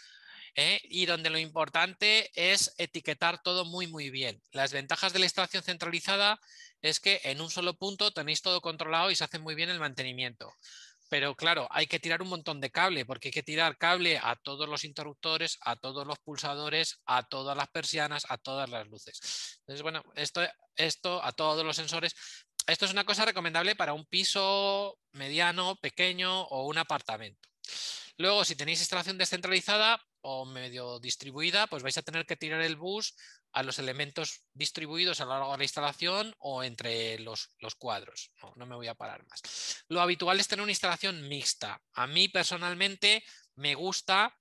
¿eh? y donde lo importante es etiquetar todo muy, muy bien. Las ventajas de la instalación centralizada es que en un solo punto tenéis todo controlado y se hace muy bien el mantenimiento. Pero claro, hay que tirar un montón de cable, porque hay que tirar cable a todos los interruptores, a todos los pulsadores, a todas las persianas, a todas las luces. Entonces, bueno, esto, esto a todos los sensores, esto es una cosa recomendable para un piso mediano, pequeño o un apartamento. Luego, si tenéis instalación descentralizada, o medio distribuida, pues vais a tener que tirar el bus a los elementos distribuidos a lo largo de la instalación o entre los, los cuadros. No, no, me voy a parar más. Lo habitual es tener una instalación mixta. A mí personalmente me gusta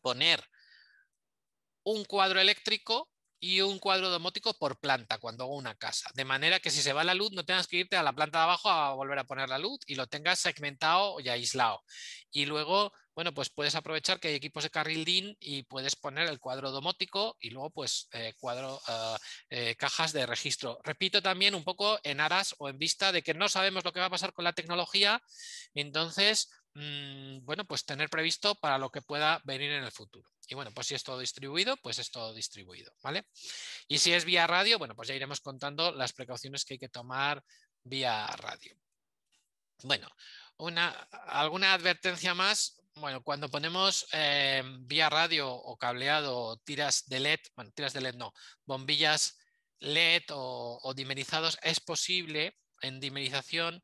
poner un cuadro eléctrico y un cuadro domótico por planta cuando hago una casa. De manera que si se va la luz no tengas que irte a la planta de abajo a volver a poner la luz y lo tengas segmentado y aislado. Y luego, bueno, pues puedes aprovechar que hay equipos de carril DIN y puedes poner el cuadro domótico y luego pues eh, cuadro, ah, eh, cajas de registro. Repito también un poco en aras o en vista de que no sabemos lo que va a pasar con la tecnología, entonces Mm, bueno, pues tener previsto para lo que pueda venir en el futuro. Y bueno, pues si es todo distribuido, pues es todo distribuido, ¿vale? Y si es vía radio, bueno, pues ya iremos contando las precauciones que hay que tomar vía radio. Bueno, alguna advertencia más. Bueno, cuando ponemos eh, vía radio o cableado tiras de LED, bueno, tiras de LED no, bombillas LED o dimerizados, es posible en dimerización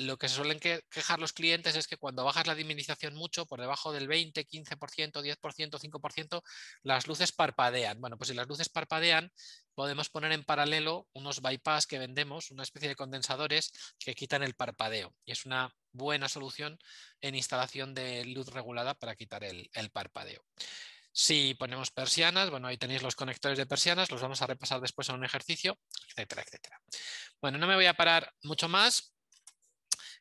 lo que se suelen quejar los clientes es que cuando bajas la diminización mucho, por debajo del 20, 15%, 10%, 5%, las luces parpadean. Bueno, pues si las luces parpadean, podemos poner en paralelo unos bypass que vendemos, una especie de condensadores que quitan el parpadeo. Y es una buena solución en instalación de luz regulada para quitar el, parpadeo. Si ponemos persianas, bueno, ahí tenéis los conectores de persianas, los vamos a repasar después en un ejercicio, etcétera, etcétera. Bueno, no me voy a parar mucho más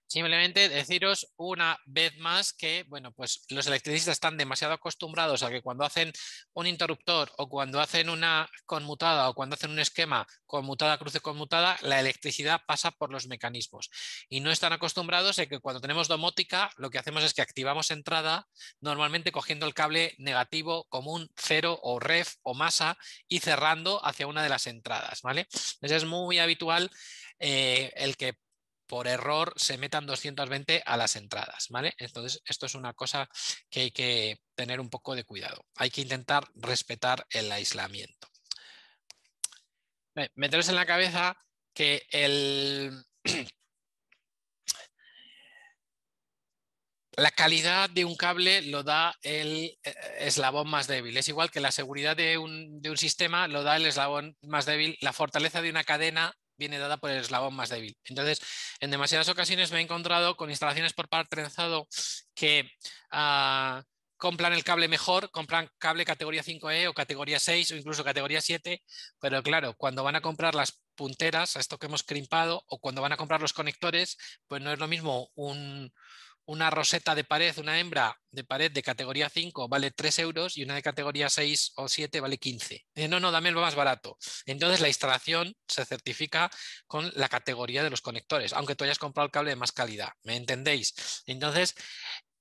Simplemente deciros una vez más que, bueno, pues los electricistas están demasiado acostumbrados a que cuando hacen un interruptor o cuando hacen una conmutada o cuando hacen un esquema conmutada, cruce conmutada, la electricidad pasa por los mecanismos. Y no están acostumbrados a que cuando tenemos domótica, lo que hacemos es que activamos entrada, normalmente cogiendo el cable negativo común, cero o ref o masa y cerrando hacia una de las entradas, ¿vale? Entonces es muy habitual eh, el que por error se metan 220 a las entradas, ¿vale? Entonces, esto es una cosa que hay que tener un poco de cuidado. Hay que intentar respetar el aislamiento. Meteros en la cabeza que el... la calidad de un cable lo da el eh, eh, eslabón más débil. Es igual que la seguridad de un, de un sistema lo da el eslabón más débil. La fortaleza de una cadena viene dada por el eslabón más débil. Entonces, en demasiadas ocasiones me he encontrado con instalaciones por par trenzado que ah, compran el cable mejor, compran cable categoría 5E o categoría 6 o incluso categoría 7, pero claro, cuando van a comprar las punteras, a esto que hemos crimpado, o cuando van a comprar los conectores, pues no es lo mismo un, una roseta de pared, una hembra de pared de categoría 5 vale 3 euros y una de categoría 6 o 7 vale 15. Eh, no, no, dame el más barato. Entonces la instalación se certifica con la categoría de los conectores, aunque tú hayas comprado el cable de más calidad. ¿Me entendéis? Entonces,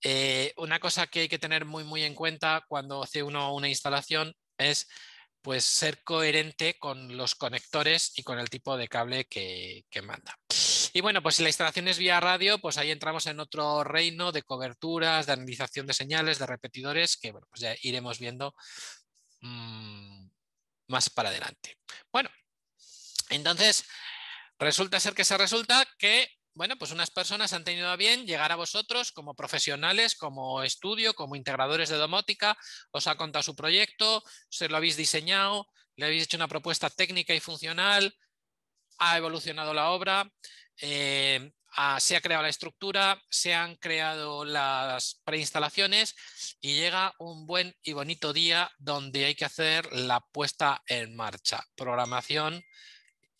eh, una cosa que hay que tener muy, muy en cuenta cuando hace uno una instalación es pues ser coherente con los conectores y con el tipo de cable que, que manda. Y bueno, pues si la instalación es vía radio, pues ahí entramos en otro reino de coberturas, de analización de señales, de repetidores, que bueno, pues ya iremos viendo mm, más para adelante. Bueno, entonces resulta ser que se resulta que bueno, pues unas personas han tenido a bien llegar a vosotros como profesionales, como estudio, como integradores de domótica, os ha contado su proyecto, se lo habéis diseñado, le habéis hecho una propuesta técnica y funcional, ha evolucionado la obra, eh, ah, se ha creado la estructura, se han creado las preinstalaciones y llega un buen y bonito día donde hay que hacer la puesta en marcha, programación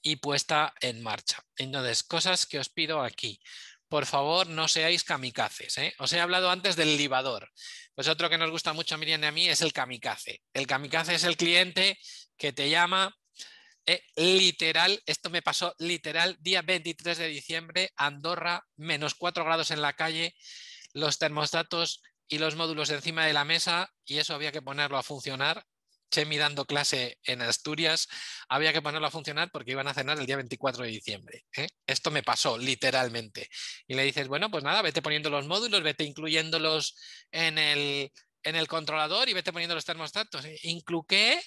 y puesta en marcha. Entonces, cosas que os pido aquí. Por favor, no seáis kamikazes. ¿eh? Os he hablado antes del libador. Pues otro que nos gusta mucho, a Miriam y a mí, es el kamikaze. El kamikaze es el cliente que te llama eh, literal, esto me pasó literal, día 23 de diciembre, Andorra, menos 4 grados en la calle, los termostatos y los módulos encima de la mesa, y eso había que ponerlo a funcionar. Chemi dando clase en Asturias, había que ponerlo a funcionar porque iban a cenar el día 24 de diciembre. ¿eh? Esto me pasó literalmente. Y le dices, bueno, pues nada, vete poniendo los módulos, vete incluyéndolos en el, en el controlador y vete poniendo los termostatos. incluqué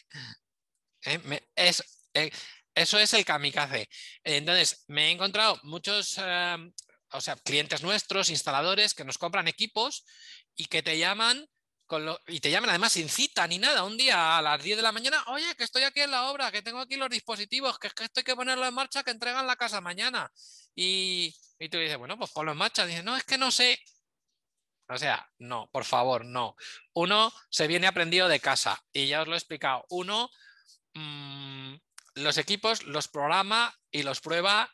¿eh? es eh, eso es el kamikaze. Entonces, me he encontrado muchos, eh, o sea, clientes nuestros, instaladores, que nos compran equipos y que te llaman y te llaman además sin cita ni nada, un día a las 10 de la mañana, oye, que estoy aquí en la obra, que tengo aquí los dispositivos, que es que esto hay que ponerlo en marcha, que entregan la casa mañana. Y, tú dices, bueno, pues ponlo en marcha. Dices, no, es que no sé. O sea, no, por favor, no. Uno se viene aprendido de casa y ya os lo he explicado. Uno mm, los equipos los programa y los prueba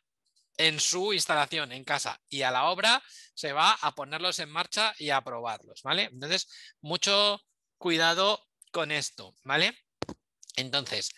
en su instalación, en casa, y a la obra se va a ponerlos en marcha y a probarlos, ¿vale? Entonces, mucho cuidado con esto, ¿vale? Entonces,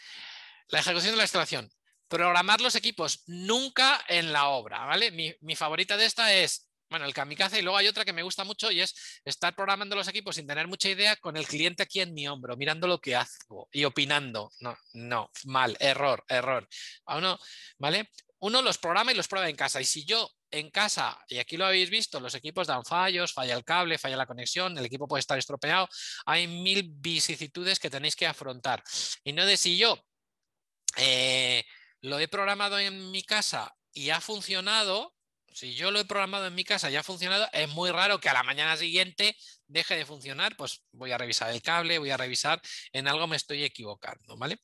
la ejecución de la instalación. Programar los equipos nunca en la obra, ¿vale? Mi, mi favorita de esta es bueno, el kamikaze y luego hay otra que me gusta mucho y es estar programando los equipos pues, sin tener mucha idea con el cliente aquí en mi hombro, mirando lo que hago y opinando. No, no, mal, error, error. A uno, ¿vale? Uno los programa y los prueba en casa. Y si yo en casa, y aquí lo habéis visto, los equipos dan fallos, falla el cable, falla la conexión, el equipo puede estar estropeado, hay mil vicisitudes que tenéis que afrontar. Y no de si yo eh, lo he programado en mi casa y ha funcionado, si yo lo he programado en mi casa y ha funcionado, es muy raro que a la mañana siguiente deje de funcionar. Pues voy a revisar el cable, voy a revisar, en algo me estoy equivocando, ¿vale?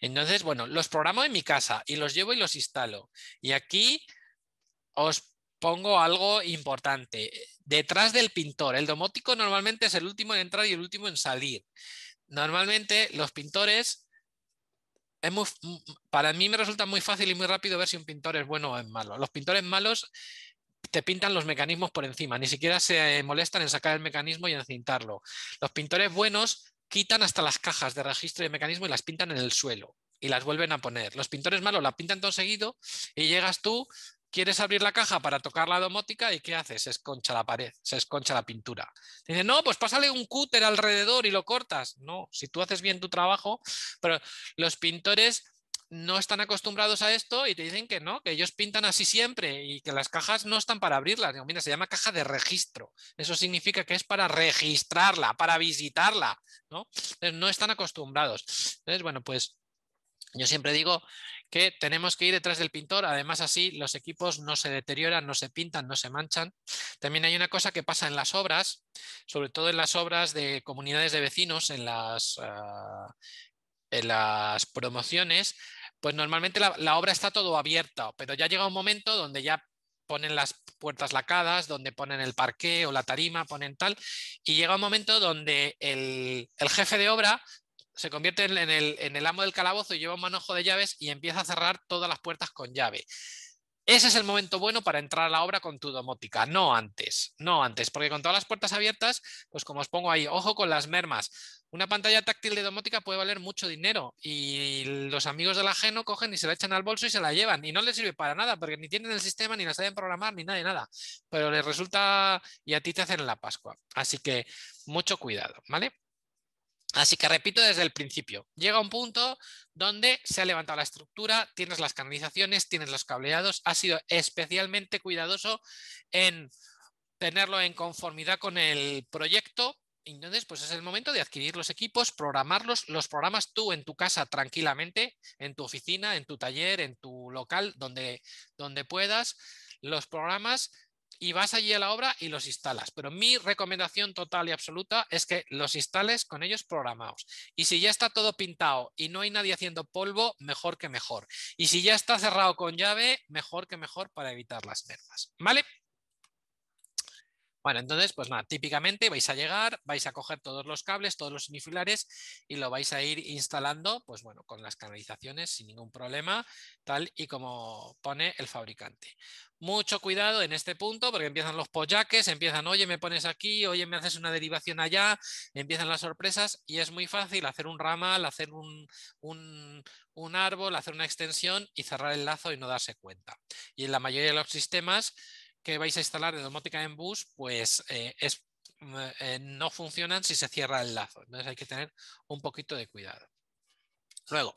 Entonces, bueno, los programo en mi casa y los llevo y los instalo. Y aquí os pongo algo importante. Detrás del pintor, el domótico normalmente es el último en entrar y el último en salir. Normalmente los pintores Mm, mm, para mí me resulta muy fácil y muy rápido ver si un pintor es bueno o es malo. Los pintores malos te pintan los mecanismos por encima, ni siquiera se eh, molestan en sacar el mecanismo y encintarlo. Los pintores buenos quitan hasta las cajas de registro de mecanismo y las pintan en el suelo y las vuelven a poner. Los pintores malos las pintan todo seguido y llegas tú quieres abrir la caja para tocar la domótica y ¿qué haces? Se esconcha la pared, se esconcha la pintura. Dicen, no, pues pásale un cúter alrededor y lo cortas. No, si tú haces bien tu trabajo, pero los pintores no están acostumbrados a esto y te dicen que no, que ellos pintan así siempre y que las cajas no están para abrirlas. Digo, mira, se llama caja de registro. Eso significa que es para registrarla, para visitarla, ¿no? Entonces, no están acostumbrados. Entonces, bueno, pues yo siempre digo que tenemos que ir detrás del pintor, además así los equipos no se deterioran, no se pintan, no se manchan. También hay una cosa que pasa en las obras, sobre todo en las obras de comunidades de vecinos, en las, ah, en las promociones, pues normalmente la, obra está todo abierta, pero ya llega un momento donde ya ponen las puertas lacadas, donde ponen el parqué o la tarima, ponen tal, y llega un momento donde el, el, jefe de obra se convierte en el, amo del calabozo y lleva un manojo de llaves y empieza a cerrar todas las puertas con llave. Ese es el momento bueno para entrar a la obra con tu domótica, no antes, no antes, porque con todas las puertas abiertas, pues como os pongo ahí, ojo con las mermas. Una pantalla táctil de domótica puede valer mucho dinero y los amigos del ajeno cogen y se la echan al bolso y se la llevan y no les sirve para nada porque ni tienen el sistema, ni la saben programar, ni nada de nada, pero les resulta y a ti te hacen la Pascua. Así que mucho cuidado, ¿vale? Así que repito desde el principio, llega un punto donde se ha levantado la estructura, tienes las canalizaciones, tienes los cableados, ha sido especialmente cuidadoso en tenerlo en conformidad con el proyecto. Entonces, pues es el momento de adquirir los equipos, programarlos, los programas tú en tu casa tranquilamente, en tu oficina, en tu taller, en tu local, donde, donde puedas, los programas y vas allí a la obra y los instalas. Pero mi recomendación total y absoluta es que los instales con ellos programados. Y si ya está todo pintado y no hay nadie haciendo polvo, mejor que mejor. Y si ya está cerrado con llave, mejor que mejor para evitar las mermas. ¿Vale? Bueno, entonces, pues nada, típicamente vais a llegar, vais a coger todos los cables, todos los semifilares... y lo vais a ir instalando, pues bueno, con las canalizaciones sin ningún problema, tal y como pone el fabricante. Mucho cuidado en este punto porque empiezan los pollaques, empiezan, oye, me pones aquí, oye, me haces una derivación allá, empiezan las sorpresas y es muy fácil hacer un ramal, hacer un, un, un árbol, hacer una extensión y cerrar el lazo y no darse cuenta. Y en la mayoría de los sistemas que vais a instalar de domótica en bus, pues eh, eh, eh, no funcionan si se cierra el lazo. Entonces hay que tener un poquito de cuidado. Luego,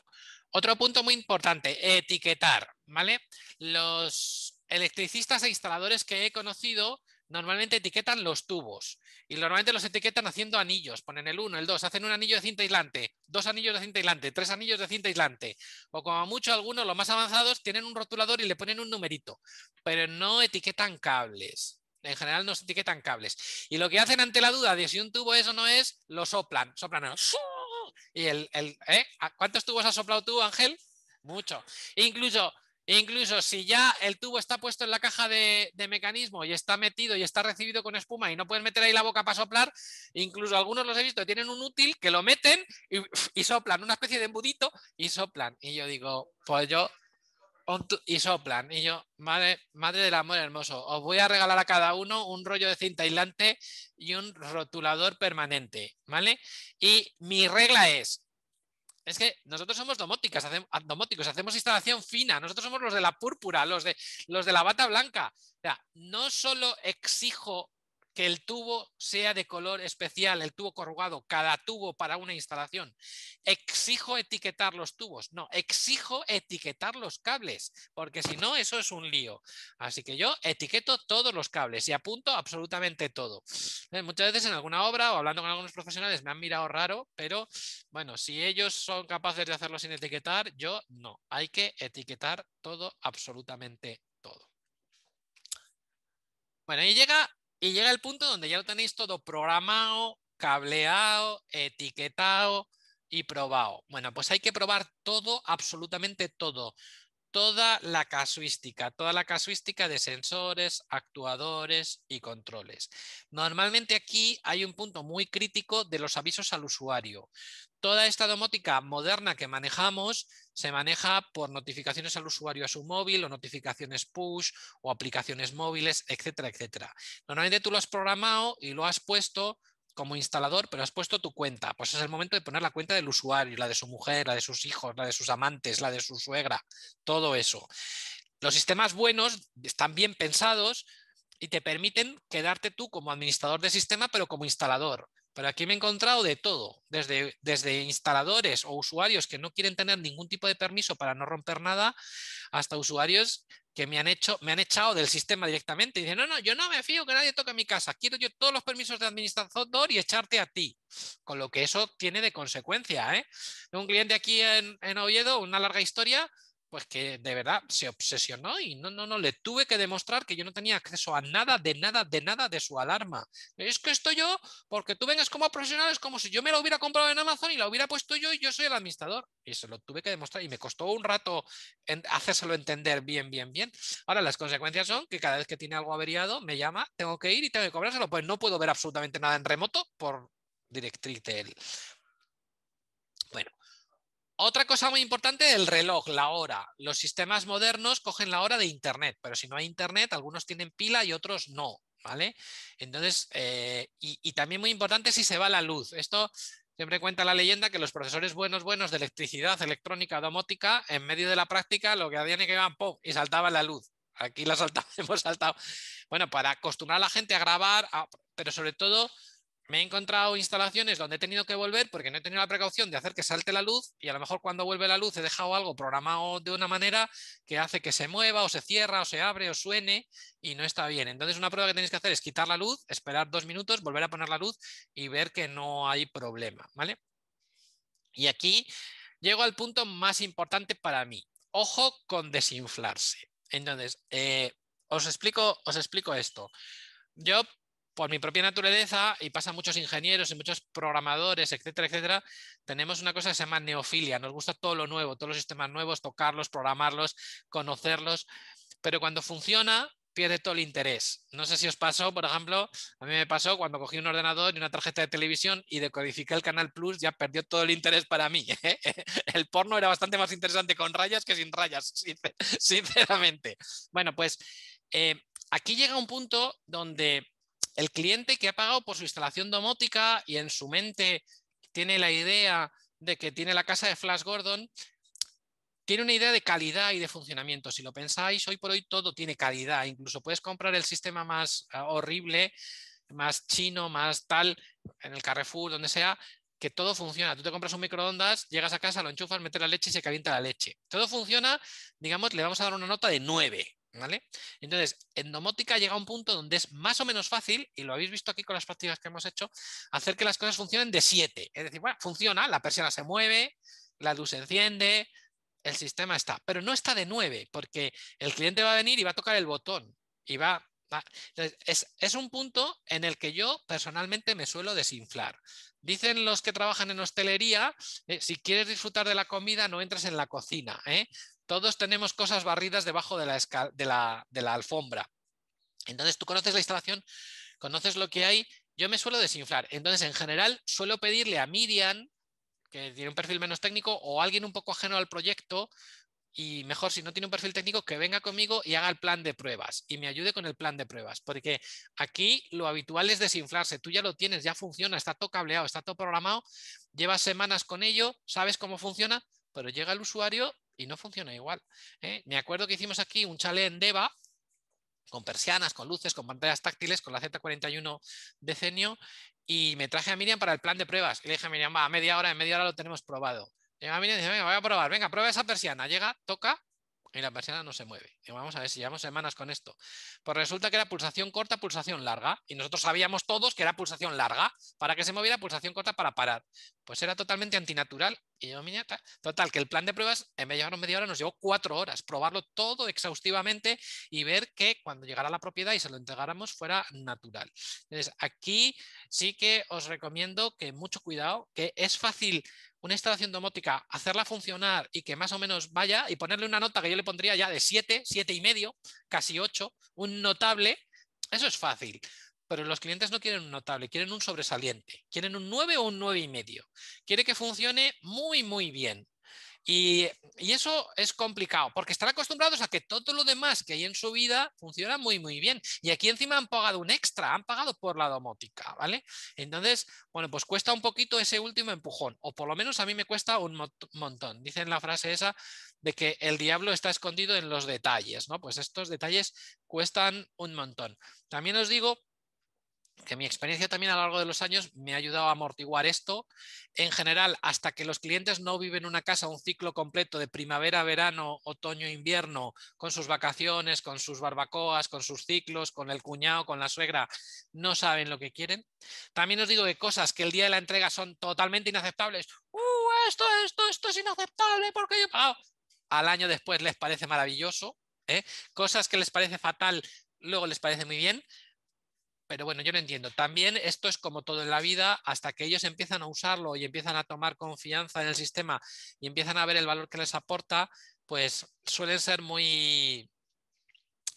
otro punto muy importante, etiquetar, ¿vale? Los electricistas e instaladores que he conocido normalmente etiquetan los tubos y normalmente los etiquetan haciendo anillos, ponen el 1, el 2, hacen un anillo de cinta aislante, dos anillos de cinta aislante, tres anillos de cinta aislante o como mucho algunos, los más avanzados, tienen un rotulador y le ponen un numerito, pero no etiquetan cables. En general no se etiquetan cables. Y lo que hacen ante la duda de si un tubo es o no es, lo soplan, soplan. Y el, ¿eh? ¿Cuántos tubos has soplado tú, Ángel? Mucho. incluso Incluso si ya el tubo está puesto en la caja de, mecanismo y está metido y está recibido con espuma y no puedes meter ahí la boca para soplar, incluso algunos los he visto, tienen un útil que lo meten y, soplan, una especie de embudito y soplan. Y yo digo, pues yo, y soplan. Y yo, madre, madre del amor hermoso, os voy a regalar a cada uno un rollo de cinta aislante y un rotulador permanente, ¿vale? Y mi regla es, es que nosotros somos domóticas, ah, domóticos, hacemos instalación fina, nosotros somos los de la púrpura, los de, los de la bata blanca. O sea, no solo exijo que el tubo sea de color especial, el tubo corrugado, cada tubo para una instalación. Exijo etiquetar los tubos, no, exijo etiquetar los cables, porque si no, eso es un lío. Así que yo etiqueto todos los cables y apunto absolutamente todo. Eh, muchas veces en alguna obra o hablando con algunos profesionales me han mirado raro, pero bueno, si ellos son capaces de hacerlo sin etiquetar, yo no. Hay que etiquetar todo, absolutamente todo. Bueno, y llega y llega el punto donde ya lo tenéis todo programado, cableado, etiquetado y probado. Bueno, pues hay que probar todo, absolutamente todo. Toda la casuística, toda la casuística de sensores, actuadores y controles. Normalmente aquí hay un punto muy crítico de los avisos al usuario, Toda esta domótica moderna que manejamos se maneja por notificaciones al usuario a su móvil o notificaciones push o aplicaciones móviles, etcétera, etcétera. Normalmente tú lo has programado y lo has puesto como instalador, pero has puesto tu cuenta. Pues es el momento de poner la cuenta del usuario, la de su mujer, la de sus hijos, la de sus amantes, la de su suegra, todo eso. Los sistemas buenos están bien pensados y te permiten quedarte tú como administrador de sistema, pero como instalador. Pero aquí me he encontrado de todo, desde, desde instaladores o usuarios que no quieren tener ningún tipo de permiso para no romper nada, hasta usuarios que me han hecho, me han echado del sistema directamente. Y dicen, no, no, yo no me fío que nadie toque mi casa. Quiero yo todos los permisos de administrador y echarte a ti. Con lo que eso tiene de consecuencia. ¿eh? Un cliente aquí en, en Oviedo, una larga historia, pues que de verdad se obsesionó y no, no, no, le tuve que demostrar que yo no tenía acceso a nada, de nada, de nada de su alarma. Es que esto yo, porque tú vengas como profesional, es como si yo me lo hubiera comprado en Amazon y la hubiera puesto yo y yo soy el administrador. Y se lo tuve que demostrar y me costó un rato hacérselo entender bien, bien, bien. Ahora, las consecuencias son que cada vez que tiene algo averiado, me llama, tengo que ir y tengo que cobrárselo. Pues no puedo ver absolutamente nada en remoto por directriz de él. Otra cosa muy importante, el reloj, la hora. Los sistemas modernos cogen la hora de Internet, pero si no hay Internet, algunos tienen pila y otros no. ¿Vale? Entonces, eh, y, también muy importante si se va la luz. Esto Siempre cuenta la leyenda que los profesores buenos, buenos de electricidad, electrónica, domótica, en medio de la práctica lo que hacían es que iban pop y saltaba la luz. Aquí la saltamos, hemos saltado. Bueno, para acostumbrar a la gente a grabar, pero sobre todo me he encontrado instalaciones donde he tenido que volver porque no he tenido la precaución de hacer que salte la luz y a lo mejor cuando vuelve la luz he dejado algo programado de una manera que hace que se mueva o se cierra o se abre o suene y no está bien. Entonces una prueba que tenéis que hacer es quitar la luz, esperar dos minutos, volver a poner la luz y ver que no hay problema. ¿vale? Y aquí llego al punto más importante para mí. Ojo con desinflarse. Entonces, eh, os, explico, os explico esto. Yo por mi propia naturaleza, y pasa muchos ingenieros y muchos programadores, etcétera, etcétera, tenemos una cosa que se llama neofilia. Nos gusta todo lo nuevo, todos los sistemas nuevos, tocarlos, programarlos, conocerlos. Pero cuando funciona, pierde todo el interés. No sé si os pasó, por ejemplo, a mí me pasó cuando cogí un ordenador y una tarjeta de televisión y decodifiqué el Canal Plus, ya perdió todo el interés para mí. ¿eh? El porno era bastante más interesante con rayas que sin rayas, sinceramente. Bueno, pues eh, aquí llega un punto donde el cliente que ha pagado por su instalación domótica y en su mente tiene la idea de que tiene la casa de Flash Gordon, tiene una idea de calidad y de funcionamiento. Si lo pensáis, hoy por hoy todo tiene calidad. Incluso puedes comprar el sistema más ah, horrible, más chino, más tal, en el Carrefour, donde sea, que todo funciona. Tú te compras un microondas, llegas a casa, lo enchufas, metes la leche y se calienta la leche. Todo funciona, digamos, le vamos a dar una nota de 9. ¿Vale? Entonces, en domótica llega un punto donde es más o menos fácil, y lo habéis visto aquí con las prácticas que hemos hecho, hacer que las cosas funcionen de 7. Es decir, bueno, funciona, la persona se mueve, la luz se enciende, el sistema está, pero no está de 9, porque el cliente va a venir y va a tocar el botón y va... es, un punto en el que yo personalmente me suelo desinflar. Dicen los que trabajan en hostelería, eh, si quieres disfrutar de la comida, no entres en la cocina. ¿eh? Todos tenemos cosas barridas debajo de la, de la alfombra. Entonces tú conoces la instalación, conoces lo que hay. Yo me suelo desinflar. Entonces, en general, suelo pedirle a Miriam, que tiene un perfil menos técnico, o alguien un poco ajeno al proyecto, y mejor si no tiene un perfil técnico, que venga conmigo y haga el plan de pruebas y me ayude con el plan de pruebas, porque aquí lo habitual es desinflarse, tú ya lo tienes, ya funciona, está todo cableado, está todo programado, llevas semanas con ello, sabes cómo funciona, pero llega el usuario y no funciona igual. ¿eh? Me acuerdo que hicimos aquí un chalet en Deva, con persianas, con luces, con pantallas táctiles, con la Z41 decenio, y me traje a Miriam para el plan de pruebas. Y le dije a Miriam, va, a media hora, en media hora lo tenemos probado. Llega Miriam y dice, venga, voy a probar, venga, prueba esa persiana. Llega, toca, y la persiana no se mueve. Y vamos a ver si llevamos semanas con esto. Pues resulta que era pulsación corta, pulsación larga. Y nosotros sabíamos todos que era pulsación larga para que se moviera pulsación corta para parar. Pues era totalmente antinatural y yo, nieta Total, que el plan de pruebas, en vez de media hora, nos llevó cuatro horas. Probarlo todo exhaustivamente y ver que cuando llegara la propiedad y se lo entregáramos fuera natural. Entonces, aquí sí que os recomiendo que mucho cuidado, que es fácil una instalación domótica, hacerla funcionar y que más o menos vaya y ponerle una nota que yo le pondría ya de siete, siete y medio, casi ocho un notable, eso es fácil pero los clientes no quieren un notable, quieren un sobresaliente, quieren un 9 o un 9 y medio. Quiere que funcione muy, muy bien. Y, eso es complicado, porque están acostumbrados a que todo lo demás que hay en su vida funciona muy, muy bien. Y aquí encima han pagado un extra, han pagado por la domótica, ¿vale? Entonces, bueno, pues cuesta un poquito ese último empujón, o por lo menos a mí me cuesta un montón. Dicen la frase esa de que el diablo está escondido en los detalles, ¿no? Pues estos detalles cuestan un montón. También os digo que mi experiencia también a lo largo de los años me ha ayudado a amortiguar esto. En general, hasta que los clientes no viven una casa un ciclo completo de primavera, verano, otoño, invierno, con sus vacaciones, con sus barbacoas, con sus ciclos, con el cuñado, con la suegra, no saben lo que quieren. También os digo que cosas que el día de la entrega son totalmente inaceptables. ¡Uh, esto, esto, esto es inaceptable! porque yo...? Ah, al año después les parece maravilloso. ¿eh? Cosas que les parece fatal, luego les parece muy bien pero bueno, yo lo entiendo. También esto es como todo en la vida, hasta que ellos empiezan a usarlo y empiezan a tomar confianza en el sistema y empiezan a ver el valor que les aporta, pues suelen ser muy,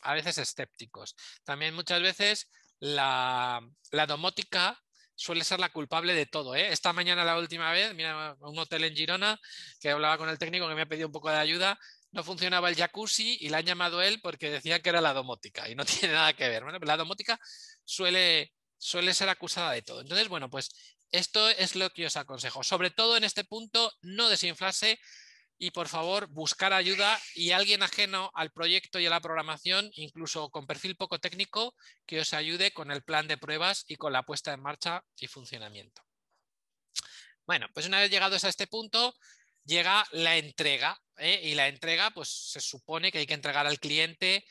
a veces, escépticos. También muchas veces la, domótica suele ser la culpable de todo. ¿eh? Esta mañana, la última vez, mira, un hotel en Girona que hablaba con el técnico que me ha pedido un poco de ayuda, no funcionaba el jacuzzi y la han llamado él porque decía que era la domótica y no tiene nada que ver. Bueno, pues la domótica suele, suele ser acusada de todo. Entonces, bueno, pues esto es lo que os aconsejo. Sobre todo en este punto, no desinflase y por favor buscar ayuda y alguien ajeno al proyecto y a la programación, incluso con perfil poco técnico, que os ayude con el plan de pruebas y con la puesta en marcha y funcionamiento. Bueno, pues una vez llegados a este punto, llega la entrega ¿eh? y la entrega pues se supone que hay que entregar al cliente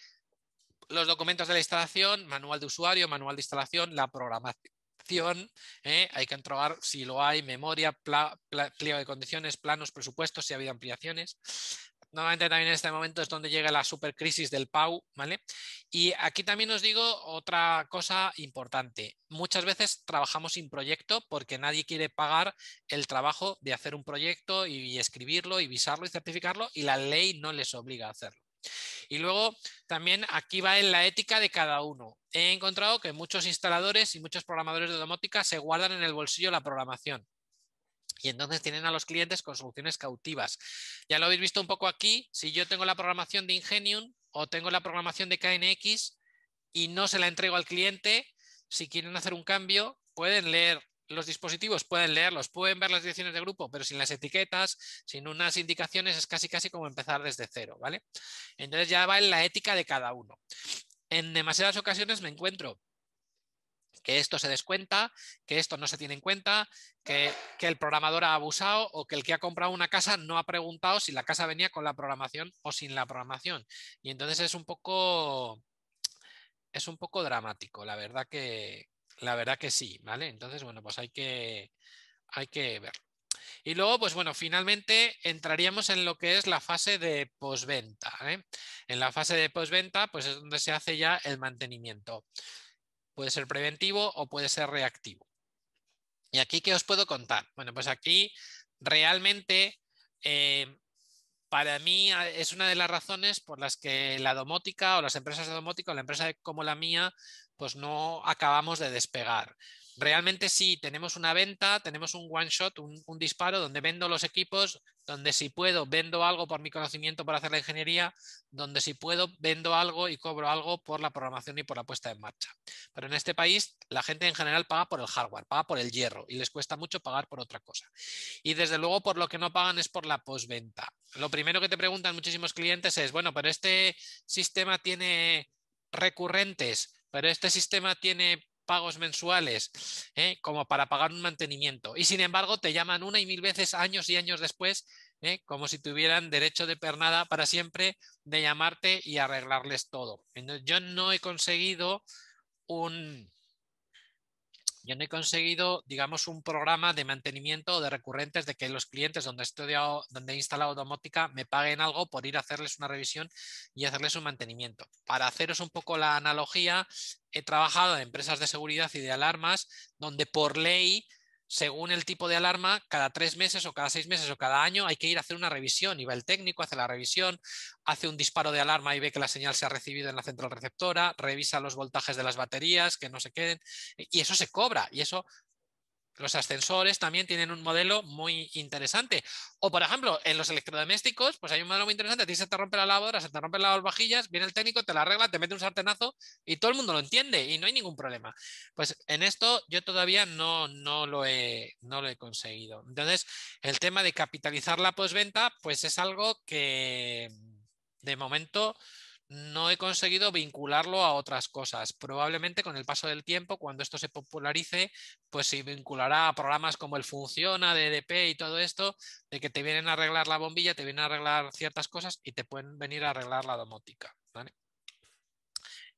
los documentos de la instalación, manual de usuario, manual de instalación, la programación, ¿eh? hay que entregar si lo hay, memoria, pliego de condiciones, planos, presupuestos, si ha habido ampliaciones. Nuevamente también en este momento es donde llega la supercrisis del PAU, ¿vale? Y aquí también os digo otra cosa importante. Muchas veces trabajamos sin proyecto porque nadie quiere pagar el trabajo de hacer un proyecto y escribirlo y visarlo y certificarlo y la ley no les obliga a hacerlo. Y luego también aquí va en la ética de cada uno. He encontrado que muchos instaladores y muchos programadores de domótica se guardan en el bolsillo la programación. Y entonces tienen a los clientes con soluciones cautivas. Ya lo habéis visto un poco aquí. Si yo tengo la programación de Ingenium o tengo la programación de KNX y no se la entrego al cliente, si quieren hacer un cambio, pueden leer los dispositivos pueden leerlos, pueden ver las direcciones de grupo, pero sin las etiquetas, sin unas indicaciones, es casi casi como empezar desde cero, ¿vale? Entonces ya va en la ética de cada uno. En demasiadas ocasiones me encuentro que esto se descuenta, que esto no se tiene en cuenta, que, el programador ha abusado o que el que ha comprado una casa no ha preguntado si la casa venía con la programación o sin la programación. Y entonces es un poco, es un poco dramático, la verdad que, la verdad que sí, ¿vale? Entonces, bueno, pues hay que, hay que ver Y luego, pues bueno, finalmente entraríamos en lo que es la fase de postventa. ¿eh? En la fase de postventa, pues es donde se hace ya el mantenimiento. Puede ser preventivo o puede ser reactivo. ¿Y aquí qué os puedo contar? Bueno, pues aquí realmente eh, para mí ah, es una de las razones por las que la domótica o las empresas de domótica o la empresa como la mía pues no acabamos de despegar. Realmente sí, tenemos una venta, tenemos un one shot, un, disparo donde vendo los equipos, donde si puedo vendo algo por mi conocimiento por hacer la ingeniería, donde si puedo vendo algo y cobro algo por la programación y por la puesta en marcha. Pero en este país la gente en general paga por el hardware, paga por el hierro y les cuesta mucho pagar por otra cosa. Y desde luego por lo que no pagan es por la postventa. Lo primero que te preguntan muchísimos clientes es, bueno, pero este sistema tiene recurrentes pero este sistema tiene pagos mensuales ¿eh? como para pagar un mantenimiento. Y sin embargo, te llaman una y mil veces años y años después, ¿eh? como si tuvieran derecho de pernada para siempre de llamarte y arreglarles todo. yo no he conseguido un, yo no he conseguido, digamos, un programa de mantenimiento de recurrentes de que los clientes donde he estudiado, donde he instalado automótica me paguen algo por ir a hacerles una revisión y hacerles un mantenimiento. Para haceros un poco la analogía, he trabajado en empresas de seguridad y de alarmas donde por ley según el tipo de alarma, cada tres meses o cada seis meses o cada año hay que ir a hacer una revisión. Y va el técnico, hace la revisión, hace un disparo de alarma y ve que la señal se ha recibido en la central receptora, revisa los voltajes de las baterías, que no se queden. Y eso se cobra y eso los ascensores también tienen un modelo muy interesante. O, por ejemplo, en los electrodomésticos, pues hay un modelo muy interesante. A ti se te rompe la lavadora, se te rompe la vajillas, viene el técnico, te la arregla, te mete un sartenazo y todo el mundo lo entiende y no hay ningún problema. Pues en esto yo todavía no, no, lo, he, no lo he conseguido. Entonces, el tema de capitalizar la postventa, pues es algo que de momento no he conseguido vincularlo a otras cosas. Probablemente con el paso del tiempo, cuando esto se popularice, pues se vinculará a programas como el Funciona, DDP y todo esto, de que te vienen a arreglar la bombilla, te vienen a arreglar ciertas cosas y te pueden venir a arreglar la domótica.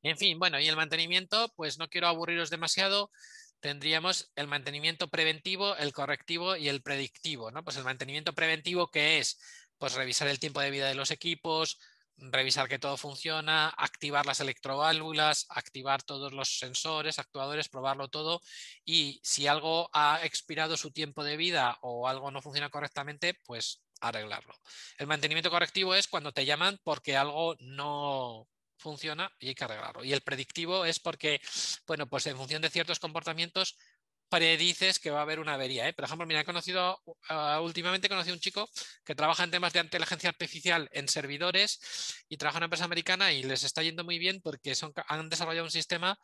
En fin, bueno, y el mantenimiento, pues no quiero aburriros demasiado. Tendríamos el mantenimiento preventivo, el correctivo y el predictivo. ¿no? Pues el mantenimiento preventivo que es pues revisar el tiempo de vida de los equipos, revisar que todo funciona, activar las electroválvulas, activar todos los sensores, actuadores, probarlo todo y si algo ha expirado su tiempo de vida o algo no funciona correctamente, pues arreglarlo. El mantenimiento correctivo es cuando te llaman porque algo no funciona y hay que arreglarlo. Y el predictivo es porque, bueno, pues en función de ciertos comportamientos predices que va a haber una avería. ¿eh? Por ejemplo, mira, he conocido, uh, uh, últimamente conocí a un chico que trabaja en temas de inteligencia artificial en servidores y trabaja en una empresa americana y les está yendo muy bien porque han desarrollado un sistema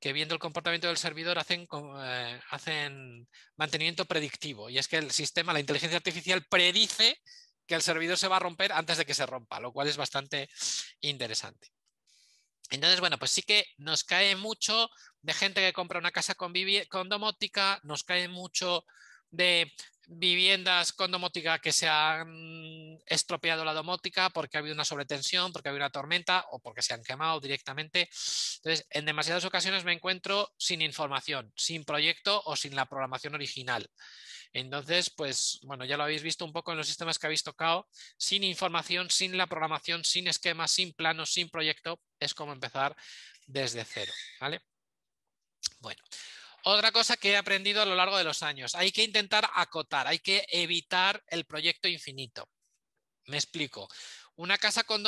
que viendo el comportamiento del servidor eh, hacen mantenimiento predictivo. Y es que el sistema, la inteligencia artificial, predice que el servidor se va a romper antes de que se rompa, lo cual es bastante interesante. Entonces, bueno, pues sí que nos cae mucho de gente que compra una casa con, domótica, nos cae mucho de viviendas con domótica que se han estropeado la domótica porque ha habido una sobretensión, porque ha habido una tormenta o porque se han quemado directamente. Entonces, en demasiadas ocasiones me encuentro sin información, sin proyecto o sin la programación original. Entonces, pues bueno, ya lo habéis visto un poco en los sistemas que habéis tocado, sin información, sin la programación, sin esquemas, sin planos, sin proyecto, es como empezar desde cero, ¿vale? Bueno, otra cosa que he aprendido a lo largo de los años, hay que intentar acotar, hay que evitar el proyecto infinito. Me explico. Una casa con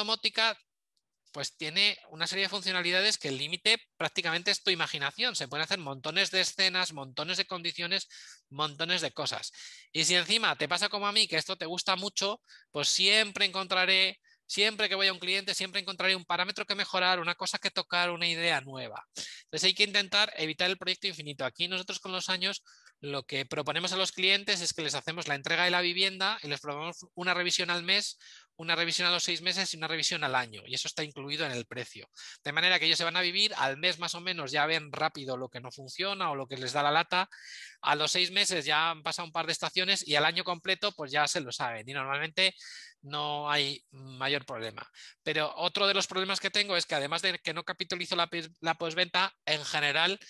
pues tiene una serie de funcionalidades que el límite prácticamente es tu imaginación. Se pueden hacer montones de escenas, montones de condiciones, montones de cosas. Y si encima te pasa como a mí, que esto te gusta mucho, pues siempre encontraré, siempre que voy a un cliente, siempre encontraré un parámetro que mejorar, una cosa que tocar, una idea nueva. Entonces hay que intentar evitar el proyecto infinito. Aquí nosotros con los años lo que proponemos a los clientes es que les hacemos la entrega de la vivienda y les proponemos una revisión al mes una revisión a los seis meses y una revisión al año, y eso está incluido en el precio. De manera que ellos se van a vivir, al mes más o menos ya ven rápido lo que no funciona o lo que les da la lata, a los seis meses ya han pasado un par de estaciones y al año completo pues ya se lo saben y normalmente no hay mayor problema. Pero otro de los problemas que tengo es que además de que no capitalizo la, la postventa, en general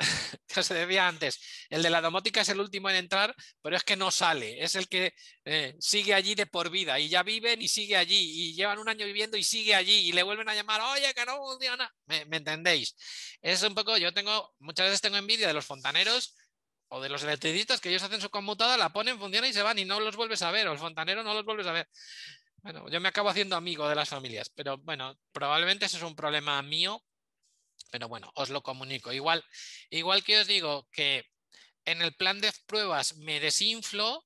que se decía antes, el de la domótica es el último en entrar, pero es que no sale, es el que eh, sigue allí de por vida y ya viven y sigue allí y llevan un año viviendo y sigue allí y le vuelven a llamar, oye, que no funciona, ¿me, entendéis? Es un poco, yo tengo, muchas veces tengo envidia de los fontaneros o de los electricistas que ellos hacen su conmutada, la ponen, funciona y se van y no los vuelves a ver, o el fontanero no los vuelves a ver. Bueno, yo me acabo haciendo amigo de las familias, pero bueno, probablemente ese es un problema mío pero bueno, os lo comunico. Igual, igual que os digo que en el plan de pruebas me desinflo,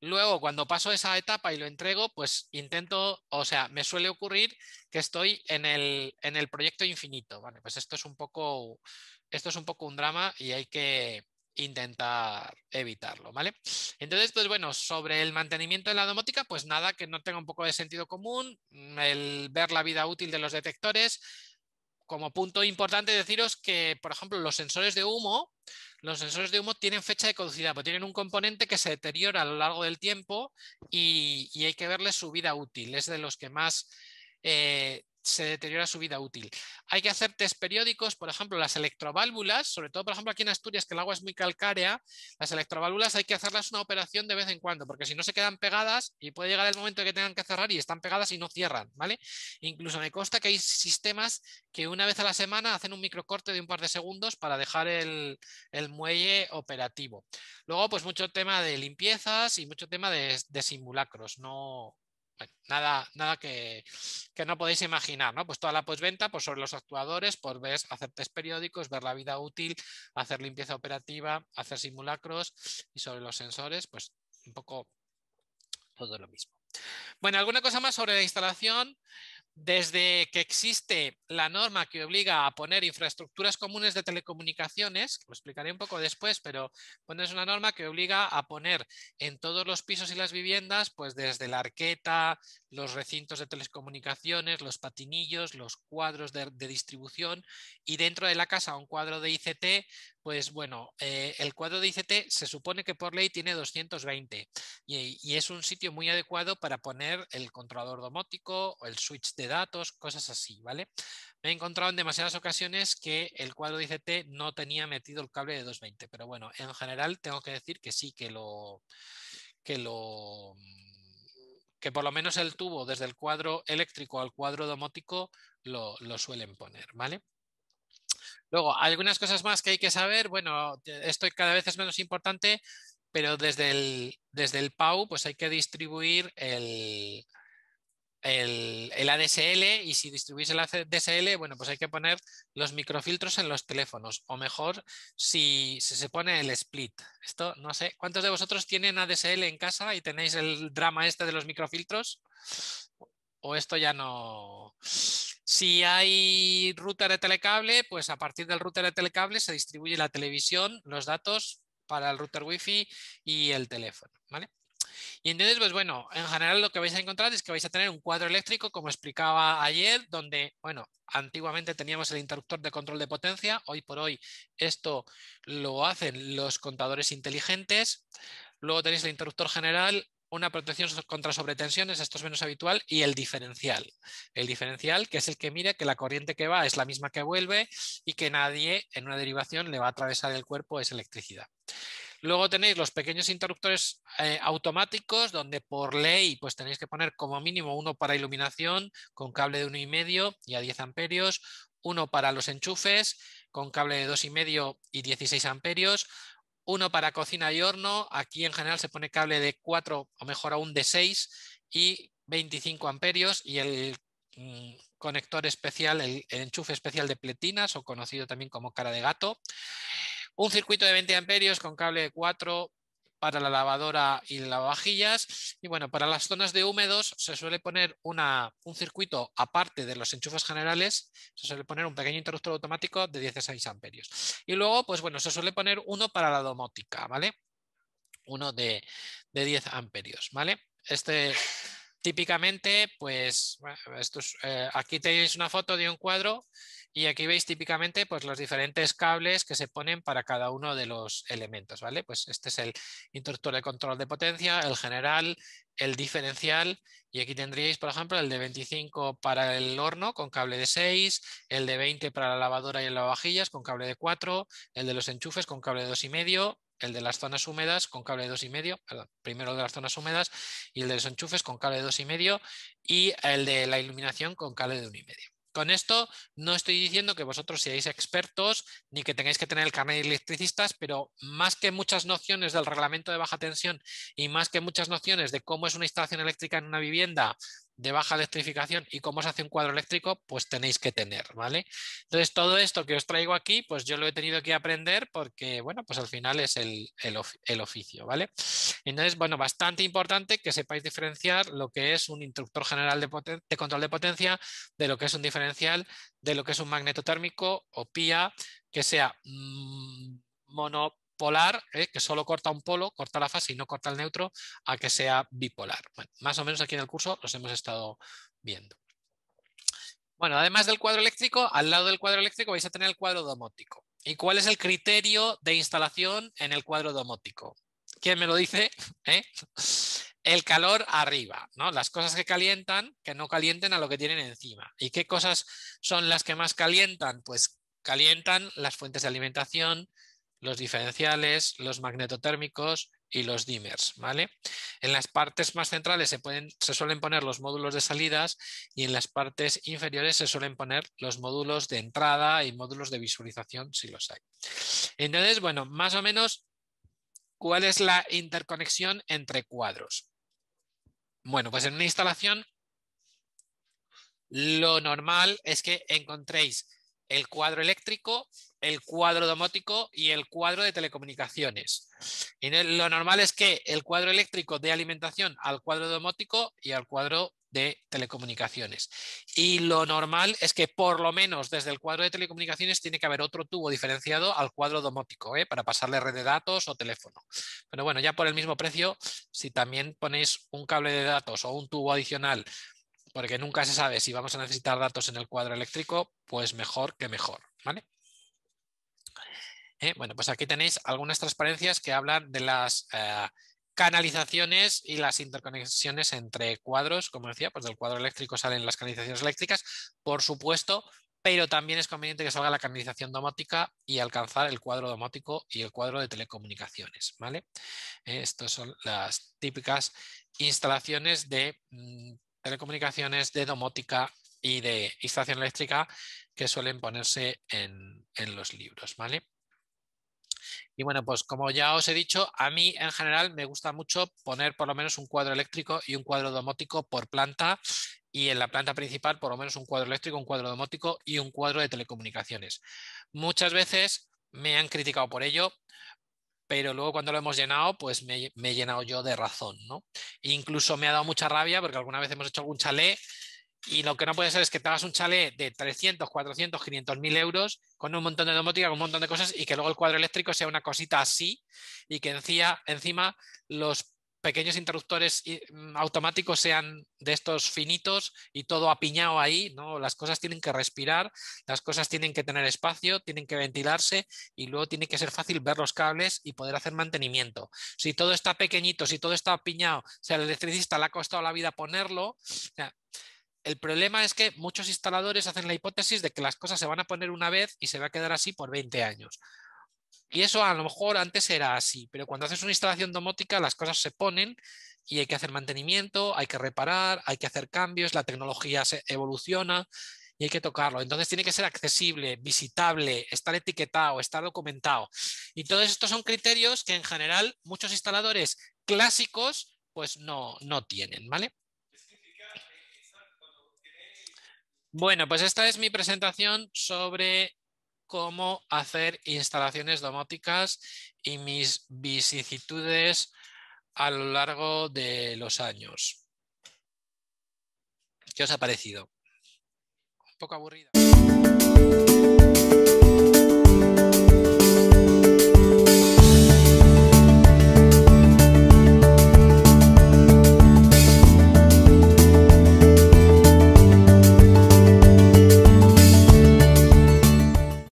luego cuando paso esa etapa y lo entrego, pues intento, o sea, me suele ocurrir que estoy en el, proyecto infinito. pues esto es un poco, esto es un poco un drama y hay que intentar evitarlo, ¿vale? Entonces, pues bueno, sobre el mantenimiento de la domótica, pues nada, que no tenga un poco de sentido común, el ver la vida útil de los detectores, como punto importante deciros que, por ejemplo, los sensores de humo, los sensores de humo tienen fecha de caducidad, pero tienen un componente que se deteriora a lo largo del tiempo y, hay que verle su vida útil. Es de los que más eh, se deteriora su vida útil. Hay que hacer test periódicos, por ejemplo, las electroválvulas, sobre todo, por ejemplo, aquí en Asturias, que el agua es muy calcárea, las electroválvulas hay que hacerlas una operación de vez en cuando, porque si no se quedan pegadas y puede llegar el momento que tengan que cerrar y están pegadas y no cierran, ¿vale? Incluso me consta que hay sistemas que una vez a la semana hacen un microcorte de un par de segundos para dejar el, muelle operativo. Luego, pues mucho tema de limpiezas y mucho tema de, de simulacros, no, nada, nada que, que, no podéis imaginar, ¿no? Pues toda la postventa pues sobre los actuadores, por ver aceptes periódicos, ver la vida útil, hacer limpieza operativa, hacer simulacros y sobre los sensores, pues un poco todo lo mismo. Bueno, ¿alguna cosa más sobre la instalación? Desde que existe la norma que obliga a poner infraestructuras comunes de telecomunicaciones, lo explicaré un poco después, pero es una norma que obliga a poner en todos los pisos y las viviendas, pues desde la arqueta los recintos de telecomunicaciones, los patinillos, los cuadros de, distribución y dentro de la casa un cuadro de ICT, pues bueno, eh, el cuadro de ICT se supone que por ley tiene 220 y, y es un sitio muy adecuado para poner el controlador domótico o el switch de datos, cosas así, ¿vale? Me he encontrado en demasiadas ocasiones que el cuadro de ICT no tenía metido el cable de 220, pero bueno, en general tengo que decir que sí, que lo... Que lo que por lo menos el tubo desde el cuadro eléctrico al cuadro domótico lo, suelen poner, ¿vale? Luego, algunas cosas más que hay que saber, bueno, esto cada vez es menos importante, pero desde el, desde el PAU pues hay que distribuir el, el, ADSL y si distribuís el ADSL, bueno, pues hay que poner los microfiltros en los teléfonos o mejor si, si, se pone el split. Esto no sé, ¿cuántos de vosotros tienen ADSL en casa y tenéis el drama este de los microfiltros? O esto ya no... Si hay router de telecable, pues a partir del router de telecable se distribuye la televisión, los datos para el router wifi y el teléfono, ¿vale? Y entonces, pues bueno, en general lo que vais a encontrar es que vais a tener un cuadro eléctrico, como explicaba ayer, donde, bueno, antiguamente teníamos el interruptor de control de potencia, hoy por hoy esto lo hacen los contadores inteligentes. Luego tenéis el interruptor general, una protección contra sobretensiones, esto es menos habitual, y el diferencial. El diferencial, que es el que mire que la corriente que va es la misma que vuelve y que nadie en una derivación le va a atravesar el cuerpo es electricidad. Luego tenéis los pequeños interruptores eh, automáticos donde por ley pues tenéis que poner como mínimo uno para iluminación con cable de 1,5 y a 10 amperios, uno para los enchufes con cable de 2,5 y 16 amperios, uno para cocina y horno, aquí en general se pone cable de 4 o mejor aún de 6 y 25 amperios y el mm, conector especial, el enchufe especial de pletinas o conocido también como cara de gato. Un circuito de 20 amperios con cable 4 para la lavadora y lavavajillas. Y bueno, para las zonas de húmedos se suele poner un circuito aparte de los enchufes generales, se suele poner un pequeño interruptor automático de 16 amperios. Y luego, pues bueno, se suele poner uno para la domótica, ¿vale? Uno de, de 10 amperios, ¿vale? Este típicamente, pues eh, aquí tenéis una foto de un cuadro y aquí veis típicamente pues, los diferentes cables que se ponen para cada uno de los elementos. ¿vale? Pues este es el interruptor de control de potencia, el general, el diferencial y aquí tendríais, por ejemplo, el de 25 para el horno con cable de 6, el de 20 para la lavadora y el lavavajillas con cable de 4, el de los enchufes con cable de 2,5, el de las zonas húmedas con cable de 2,5, perdón, primero el de las zonas húmedas y el de los enchufes con cable de 2,5 y el de la iluminación con cable de 1,5. Con esto no estoy diciendo que vosotros seáis expertos ni que tengáis que tener el carnet de electricistas, pero más que muchas nociones del reglamento de baja tensión y más que muchas nociones de cómo es una instalación eléctrica en una vivienda de baja electrificación y cómo se hace un cuadro eléctrico, pues tenéis que tener, ¿vale? Entonces, todo esto que os traigo aquí, pues yo lo he tenido que aprender porque, bueno, pues al final es el, el, oficio, ¿vale? Entonces, bueno, bastante importante que sepáis diferenciar lo que es un instructor general de, control de potencia de lo que es un diferencial, de lo que es un magnetotérmico o PIA, que sea mm, mono polar, ¿eh? que solo corta un polo, corta la fase y no corta el neutro, a que sea bipolar. más o menos aquí en el curso los hemos estado viendo. Bueno, además del cuadro eléctrico, al lado del cuadro eléctrico vais a tener el cuadro domótico. ¿Y cuál es el criterio de instalación en el cuadro domótico? ¿Quién me lo dice? ¿Eh? El calor arriba, ¿no? Las cosas que calientan, que no calienten a lo que tienen encima. ¿Y qué cosas son las que más calientan? Pues calientan las fuentes de alimentación, los diferenciales, los magnetotérmicos y los dimers. ¿vale? En las partes más centrales se, pueden, se, suelen poner los módulos de salidas y en las partes inferiores se suelen poner los módulos de entrada y módulos de visualización si los hay. Entonces, bueno, más o menos, ¿cuál es la interconexión entre cuadros? Bueno, pues en una instalación lo normal es que encontréis el cuadro eléctrico el cuadro domótico y el cuadro de telecomunicaciones. Y lo normal es que el cuadro eléctrico dé alimentación al cuadro domótico y al cuadro de telecomunicaciones. Y lo normal es que por lo menos desde el cuadro de telecomunicaciones tiene que haber otro tubo diferenciado al cuadro domótico ¿eh? para pasarle red de datos o teléfono. Pero bueno, ya por el mismo precio, si también ponéis un cable de datos o un tubo adicional, porque nunca se sabe si vamos a necesitar datos en el cuadro eléctrico, pues mejor que mejor. ¿vale? ¿eh? bueno, pues aquí tenéis algunas transparencias que hablan de las eh, canalizaciones y las interconexiones entre cuadros. Como decía, pues del cuadro eléctrico salen las canalizaciones eléctricas, por supuesto, pero también es conveniente que salga la canalización domótica y alcanzar el cuadro domótico y el cuadro de telecomunicaciones. ¿vale? estas son las típicas instalaciones de mm, telecomunicaciones, de domótica y de instalación eléctrica que suelen ponerse en, en los libros. ¿vale? Y bueno, pues como ya os he dicho, a mí en general me gusta mucho poner por lo menos un cuadro eléctrico y un cuadro domótico por planta y en la planta principal por lo menos un cuadro eléctrico, un cuadro domótico y un cuadro de telecomunicaciones. Muchas veces me han criticado por ello, pero luego cuando lo hemos llenado, pues me, he llenado yo de razón. ¿no? E incluso me ha dado mucha rabia porque alguna vez hemos hecho algún chalet y lo que no puede ser es que te hagas un chalet de 300, 400, 500 mil euros con un montón de domótica, con un montón de cosas y que luego el cuadro eléctrico sea una cosita así y que encima, encima los pequeños interruptores mm, automáticos sean de estos finitos y todo apiñado ahí, ¿no? Las cosas tienen que respirar, las cosas tienen que tener espacio, tienen que ventilarse y luego tiene que ser fácil ver los cables y poder hacer mantenimiento. Si todo está pequeñito, si todo está apiñado, o sea, al electricista le ha costado la vida ponerlo, el problema es que muchos instaladores hacen la hipótesis de que las cosas se van a poner una vez y se va a quedar así por 20 años. Y eso a lo mejor antes era así, pero cuando haces una instalación domótica las cosas se ponen y hay que hacer mantenimiento, hay que reparar, hay que hacer cambios, la tecnología se evoluciona y hay que tocarlo. Entonces tiene que ser accesible, visitable, estar etiquetado, estar documentado. Y todos estos son criterios que en general muchos instaladores clásicos pues no, no tienen, ¿vale? Bueno, pues esta es mi presentación sobre cómo hacer instalaciones domóticas y mis vicisitudes a lo largo de los años. ¿Qué os ha parecido? Un poco aburrida.